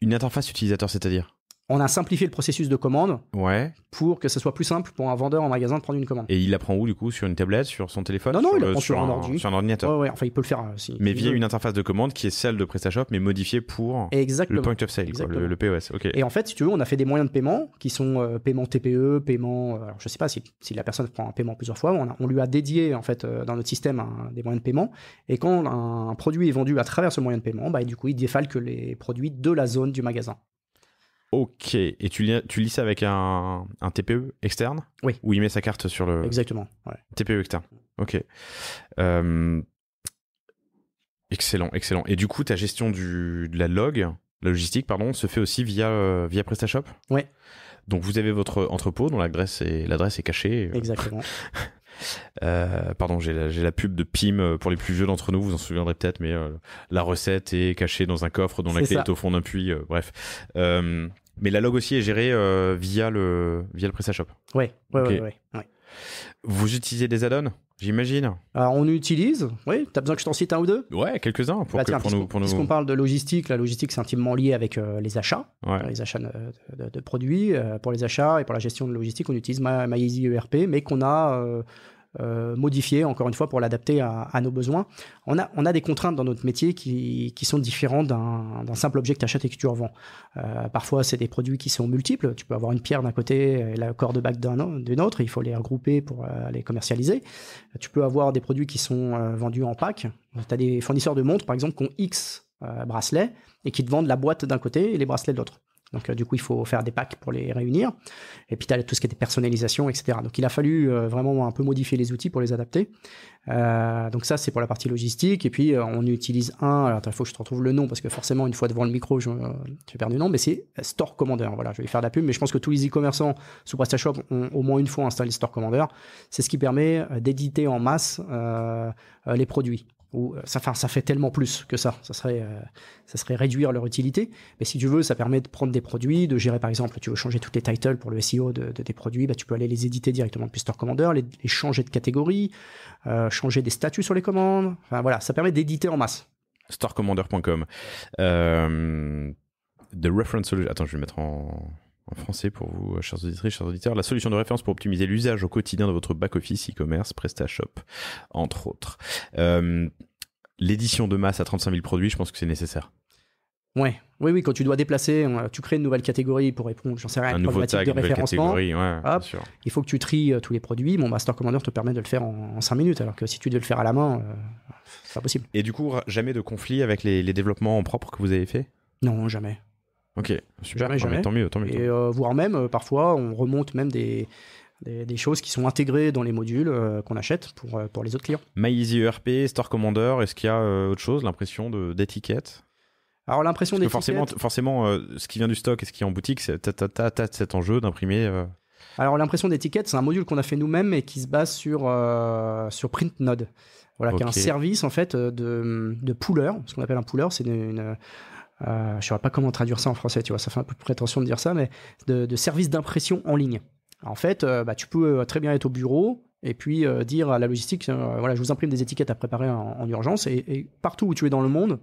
Une interface utilisateur, c'est-à-dire on a simplifié le processus de commande pour que ce soit plus simple pour un vendeur en magasin de prendre une commande. Et il la prend où du coup Sur une tablette Sur son téléphone Non, non, il la prend sur, un, sur un ordinateur. Oui, enfin, il peut le faire euh, Mais via une interface de commande qui est celle de PrestaShop, mais modifiée pour Exactement. le point of sale, le, POS. Et en fait, si tu veux, on a fait des moyens de paiement qui sont euh, paiement TPE, paiement. Euh, alors, je sais pas si, la personne prend un paiement plusieurs fois, on, lui a dédié en fait dans notre système des moyens de paiement. Et quand un, produit est vendu à travers ce moyen de paiement, bah, du coup, il défale que les produits de la zone du magasin. Ok. Et tu, lis, tu lis ça avec un, TPE externe Oui. Où il met sa carte sur le. Exactement. TPE externe. Ok. Euh, excellent, excellent. Et du coup, ta gestion du, de la log, la logistique, pardon, se fait aussi via, euh, PrestaShop Oui. Donc vous avez votre entrepôt dont l'adresse est, cachée. Euh, Exactement. pardon, j'ai la, pub de Pim pour les plus vieux d'entre nous, vous vous en souviendrez peut-être, mais la recette est cachée dans un coffre dont la clé est au fond d'un puits. bref, mais la log aussi est gérée euh, via le via le PrestaShop. Ouais, ouais, Vous utilisez des add-ons, j'imagine. on utilise. Oui. Tu as besoin que je t'en cite un ou deux Ouais, quelques uns pour, bah, pour nous. Pour parle de logistique, la logistique c'est intimement lié avec euh, les achats, les achats de, produits. Euh, pour les achats et pour la gestion de logistique, on utilise MyEasyERP, ERP, mais qu'on a euh, modifier, encore une fois, pour l'adapter à, nos besoins. On a, on a des contraintes dans notre métier qui, qui sont différentes d'un simple objet que tu achètes et que tu revends. Euh, parfois, c'est des produits qui sont multiples. Tu peux avoir une pierre d'un côté et la corde bac d'une autre. Il faut les regrouper pour euh, les commercialiser. Tu peux avoir des produits qui sont euh, vendus en pack. Tu des fournisseurs de montres, par exemple, qui ont X bracelets et qui te vendent la boîte d'un côté et les bracelets de l'autre. Donc, euh, du coup, il faut faire des packs pour les réunir. Et puis, tu as tout ce qui était personnalisation, etc. Donc, il a fallu euh, vraiment un peu modifier les outils pour les adapter. Euh, donc, ça, c'est pour la partie logistique. Et puis, on utilise un. Alors, il faut que je te retrouve le nom parce que forcément, une fois devant le micro, j'ai perdu le nom. Mais c'est Store Commander. Voilà, je vais faire de la pub. Mais je pense que tous les e-commerçants sous PrestaShop ont au moins une fois installé Store Commander. C'est ce qui permet d'éditer en masse les produits. Euh, ça, fait tellement plus que ça. Euh, ça serait, réduire leur utilité. Mais si tu veux, ça permet de prendre des produits, de gérer par exemple, tu veux changer toutes les titles pour le SEO de, tes produits, bah, tu peux aller les éditer directement depuis Store Commander, les, changer de catégorie, euh, changer des statuts sur les commandes. Enfin voilà, ça permet d'éditer en masse. Storecommander.com. Euh, the reference solution. Attends, je vais mettre en en français pour vous, euh, chers auditrices, chers auditeurs, la solution de référence pour optimiser l'usage au quotidien de votre back-office, e-commerce, PrestaShop, entre autres. Euh, l'édition de masse à 35 000 produits, je pense que c'est nécessaire. Ouais. Oui, oui, quand tu dois déplacer, tu crées une nouvelle catégorie pour répondre, j'en sais rien, à une de référencement. Ouais, Il faut que tu tries euh, tous les produits. Mon Master Commander te permet de le faire en, cinq 5 minutes, alors que si tu devais le faire à la main, c'est pas possible. Et du coup, jamais de conflit avec les, les développements en propre que vous avez fait Non, jamais. Ok, super. Jamais, ah, jamais. tant mieux, tant mieux. Et euh, voire même, euh, parfois, on remonte même des, des, choses qui sont intégrées dans les modules euh, qu'on achète pour, pour les autres clients. MyEasy ERP, Store Commander, est-ce qu'il y a autre chose L'impression d'étiquette alors l'impression d'étiquette... Forcément, forcément ce qui vient du stock et ce qui est en boutique, c'est cet enjeu d'imprimer... Alors l'impression d'étiquette, c'est un module qu'on a fait nous-mêmes et qui se base sur, sur PrintNode. Voilà, qui est un service en fait de, de pooler. Ce qu'on appelle un pooler, c'est une euh, je ne sais pas comment traduire ça en français, tu vois, ça fait un peu prétention de dire ça, mais de, de service d'impression en ligne. En fait, euh, bah, tu peux euh, très bien être au bureau et puis dire à la logistique, voilà, je vous imprime des étiquettes à préparer en, urgence, et, partout où tu es dans le monde,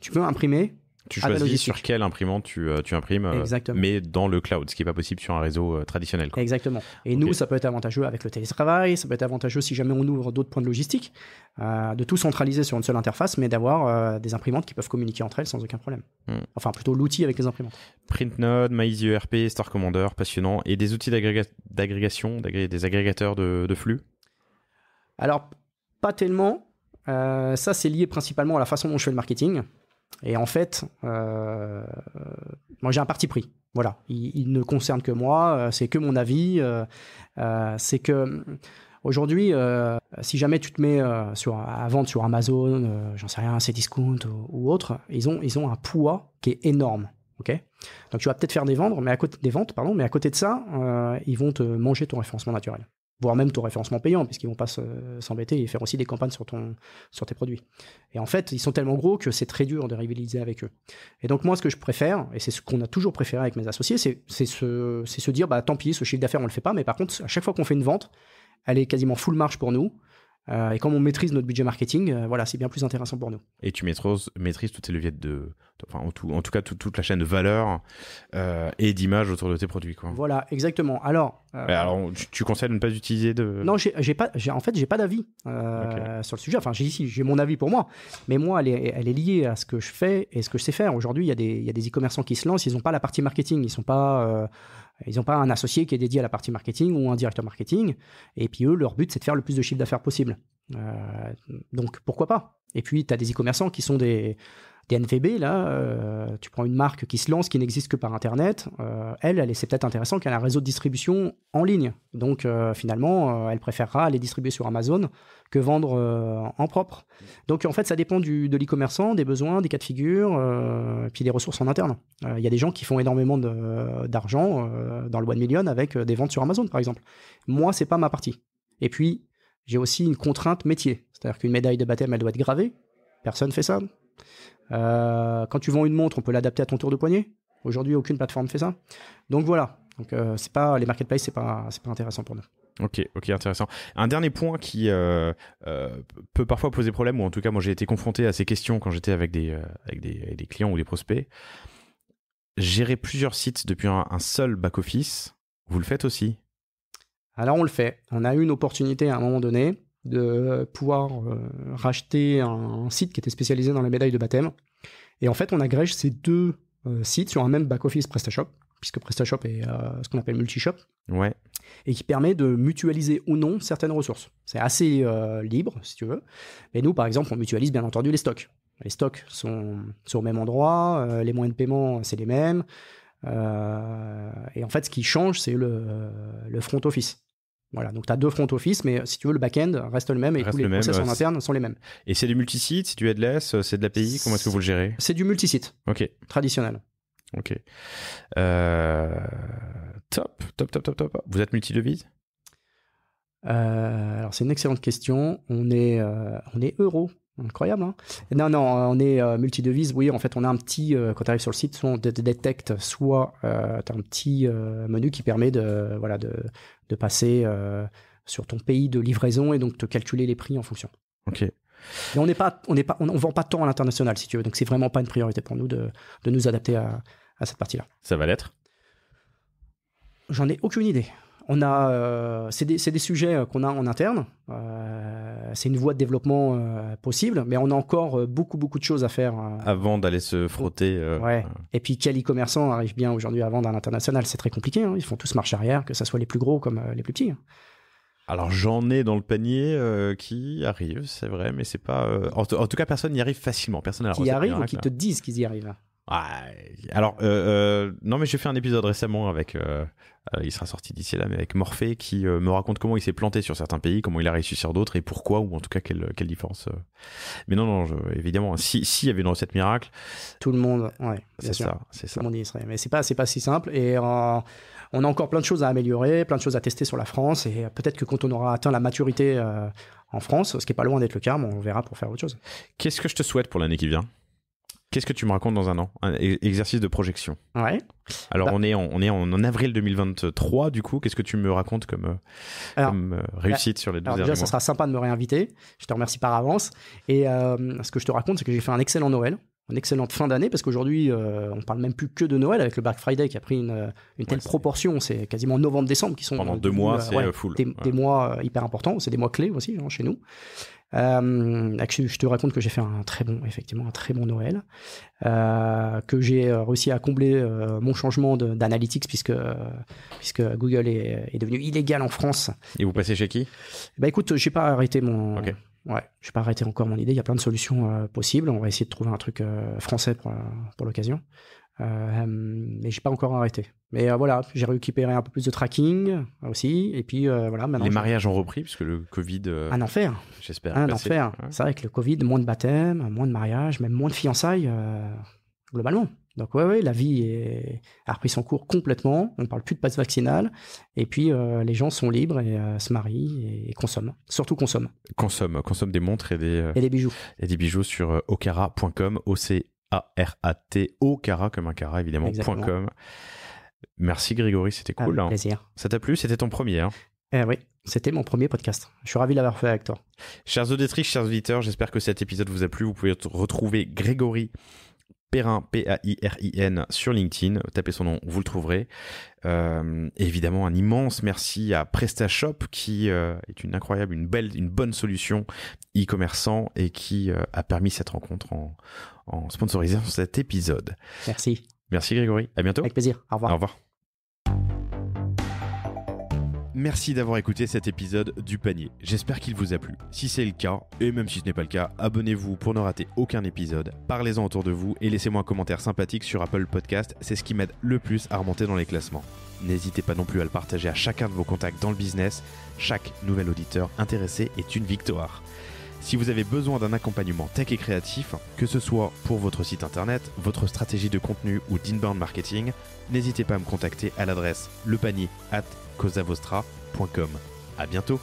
tu peux imprimer tu choisis sur quelle imprimante tu, euh, imprimes, euh, mais dans le cloud, ce qui n'est pas possible sur un réseau euh, traditionnel. Exactement. Et nous, ça peut être avantageux avec le télétravail, ça peut être avantageux si jamais on ouvre d'autres points de logistique, de tout centraliser sur une seule interface, mais d'avoir des imprimantes qui peuvent communiquer entre elles sans aucun problème. Hmm. Enfin, plutôt l'outil avec les imprimantes. PrintNode, MyZURP, Star Commander, passionnant, et des outils d'agrégation, des agrégateurs de, flux Alors, pas tellement. ça, c'est lié principalement à la façon dont je fais le marketing. Et en fait, euh, moi j'ai un parti pris. Voilà, il, ne concerne que moi, euh, c'est que mon avis. Euh, c'est que aujourd'hui, si jamais tu te mets sur, à vendre sur Amazon, j'en sais rien, Cdiscount ou, ou autre, ils ont, ils ont un poids qui est énorme. ok Donc tu vas peut-être faire des ventes, mais à côté des ventes, pardon, mais à côté de ça, ils vont te manger ton référencement naturel voire même ton référencement payant, puisqu'ils vont pas s'embêter et faire aussi des campagnes sur, ton, sur tes produits. Et en fait, ils sont tellement gros que c'est très dur de rivaliser avec eux. Et donc moi, ce que je préfère, et c'est ce qu'on a toujours préféré avec mes associés, c'est se, dire, bah tant pis, ce chiffre d'affaires, on le fait pas, mais par contre, à chaque fois qu'on fait une vente, elle est quasiment full marge pour nous, euh, et comme on maîtrise notre budget marketing, euh, voilà, c'est bien plus intéressant pour nous. Et tu maîtrises, maîtrises toutes tes leviers de, en tout, en tout cas, toute la chaîne de valeur euh, et d'image autour de tes produits, quoi. Voilà, exactement. Alors, alors, tu, conseilles de ne pas utiliser de. Non, j'ai pas, en fait, j'ai pas d'avis sur le sujet. Enfin, j'ai j'ai mon avis pour moi, mais moi, elle est, liée à ce que je fais et ce que je sais faire. Aujourd'hui, il y a des, e-commerçants qui se lancent, ils n'ont pas la partie marketing, ils sont pas ils n'ont pas un associé qui est dédié à la partie marketing ou un directeur marketing. Et puis eux, leur but, c'est de faire le plus de chiffre d'affaires possible. Euh, donc pourquoi pas Et puis, tu as des e-commerçants qui sont des, DNVB, là, euh, tu prends une marque qui se lance, qui n'existe que par Internet, euh, elle, elle c'est peut-être intéressant qu'elle a un réseau de distribution en ligne. Donc euh, finalement, elle préférera aller distribuer sur Amazon que vendre en propre. Donc en fait, ça dépend du, de l'e-commerçant, des besoins, des cas de figure, puis des ressources en interne. Il y a des gens qui font énormément d'argent dans le One Million avec des ventes sur Amazon, par exemple. Moi, c'est pas ma partie. Et puis, j'ai aussi une contrainte métier. C'est-à-dire qu'une médaille de baptême, elle doit être gravée. Personne fait ça. Euh, quand tu vends une montre, on peut l'adapter à ton tour de poignet. Aujourd'hui, aucune plateforme fait ça. Donc voilà. Donc euh, c'est pas les marketplaces, c'est pas c'est pas intéressant pour nous. Ok, ok, intéressant. Un dernier point qui euh, peut parfois poser problème, ou en tout cas, moi j'ai été confronté à ces questions quand j'étais avec des, des, clients ou des prospects. Gérer plusieurs sites depuis un, un seul back office, vous le faites aussi Alors on le fait. On a eu une opportunité à un moment donné de pouvoir euh, racheter un, site qui était spécialisé dans la médaille de baptême. Et en fait, on agrège ces deux euh, sites sur un même back-office PrestaShop, puisque PrestaShop est euh, ce qu'on appelle multi Ouais. Et qui permet de mutualiser ou non certaines ressources. C'est assez libre, si tu veux. Mais nous, par exemple, on mutualise bien entendu les stocks. Les stocks sont, au même endroit, les moyens de paiement, c'est les mêmes. et en fait, ce qui change, c'est le, front office. Voilà, donc tu as deux front office, mais si tu veux, le back-end reste le même et tous les process en interne sont les mêmes. Et c'est du multisite, c'est du headless, c'est de l'API, comment est-ce que vous le gérez C'est du multisite. Ok. Traditionnel. Ok. Top, top, top, top, top. Vous êtes multi-devise Alors, c'est une excellente question. On est, on est euro. Incroyable, hein. Non, non, on est euh, multi Oui, en fait, on a un petit, euh, quand tu arrives sur le site, soit on détecte, soit euh, tu as un petit euh, menu qui permet de, voilà, de, de passer sur ton pays de livraison et donc te calculer les prix en fonction. Ok. Mais on n'est pas, on n'est pas, on, on, vend pas tant à l'international, si tu veux. Donc, c'est vraiment pas une priorité pour nous de, de nous adapter à, à cette partie-là. Ça va l'être J'en ai aucune idée on a, euh, c'est des, sujets euh, qu'on a en interne. Euh, c'est une voie de développement possible, mais on a encore beaucoup, beaucoup de choses à faire. avant d'aller se frotter. Et puis, quel e-commerçant arrive bien aujourd'hui à vendre à l'international C'est très compliqué. Hein. Ils font tous marche arrière, que ce soit les plus gros comme les plus petits. Hein. Alors j'en ai dans le panier qui arrive, c'est vrai, mais c'est pas. en, tout cas, personne n'y arrive facilement. Personne. Qui arrive ou qui hein. te disent qu'ils y arrivent alors, euh, euh, non, mais j'ai fait un épisode récemment avec. Euh, il sera sorti d'ici là, mais avec Morphée qui me raconte comment il s'est planté sur certains pays, comment il a réussi sur d'autres et pourquoi, ou en tout cas quelle, différence. Mais non, non, évidemment, s'il si y avait une recette miracle. Tout le monde, C'est ça, c'est ça. Tout y serait. Mais c'est pas, pas si simple et on a encore plein de choses à améliorer, plein de choses à tester sur la France et peut-être que quand on aura atteint la maturité en France, ce qui est pas loin d'être le cas, mais on verra pour faire autre chose. Qu'est-ce que je te souhaite pour l'année qui vient Qu'est-ce que tu me racontes dans un an un e-, Exercice de projection. Ouais. Alors bah on est, en, on est en, avril 2023 du coup. Qu'est-ce que tu me racontes comme, euh, euh, réussite sur les deux mois ça sera sympa de me réinviter. Je te remercie par avance. Et euh, ce que je te raconte, c'est que j'ai fait un excellent Noël. Une excellente fin d'année parce qu'aujourd'hui on on parle même plus que de Noël avec le Black Friday qui a pris une, telle proportion, c'est quasiment novembre-décembre qui sont pendant deux mois, c'est Des, mois hyper importants, c'est des mois clés aussi hein, chez nous. Euh, je te raconte que j'ai fait un très bon, effectivement, un très bon Noël, euh, que j'ai euh, réussi à combler mon changement d'analytics puisque puisque Google est, devenu illégal en France. Et vous passez chez qui Bah écoute, j'ai pas arrêté mon. Ouais, je vais pas arrêté encore mon idée. Il y a plein de solutions possibles. On va essayer de trouver un truc français pour, pour l'occasion. Euh, mais j'ai pas encore arrêté. Mais euh, voilà, j'ai récupéré un peu plus de tracking euh, aussi. Et puis voilà, maintenant. Les mariages ont repris, puisque le Covid. un enfer. J'espère. Un enfer. C'est vrai que le Covid, moins de baptêmes, moins de mariages, même moins de fiançailles, globalement. Donc ouais, ouais, la vie est... a repris son cours complètement. On ne parle plus de passe vaccinale. Et puis les gens sont libres et se marient et consomment. Surtout consomment. Consomment, consomment des montres et des et des bijoux. Et des bijoux sur okara.com, o a-R-A-T, o comme un cara évidemment, Merci Grégory, c'était cool. Un hein. plaisir. Ça t'a plu C'était ton premier hein? eh oui, c'était mon premier podcast. Je suis ravi l'avoir fait avec toi. Chers auditeurs, chers auditeurs, j'espère que cet épisode vous a plu. Vous pouvez retrouver Grégory Perrin, P-A-I-R-I-N, sur LinkedIn. Tapez son nom, vous le trouverez. Euh, évidemment, un immense merci à PrestaShop qui euh, est une incroyable, une belle, une bonne solution e-commerçant et qui euh, a permis cette rencontre en, en sponsorisant cet épisode. Merci. Merci Grégory. À bientôt. Avec plaisir. Au revoir. Au revoir. Merci d'avoir écouté cet épisode du panier. J'espère qu'il vous a plu. Si c'est le cas, et même si ce n'est pas le cas, abonnez-vous pour ne rater aucun épisode. Parlez-en autour de vous et laissez-moi un commentaire sympathique sur Apple Podcast. C'est ce qui m'aide le plus à remonter dans les classements. N'hésitez pas non plus à le partager à chacun de vos contacts dans le business. Chaque nouvel auditeur intéressé est une victoire. Si vous avez besoin d'un accompagnement tech et créatif, que ce soit pour votre site internet, votre stratégie de contenu ou d'inbound marketing, n'hésitez pas à me contacter à l'adresse lepanier at À bientôt!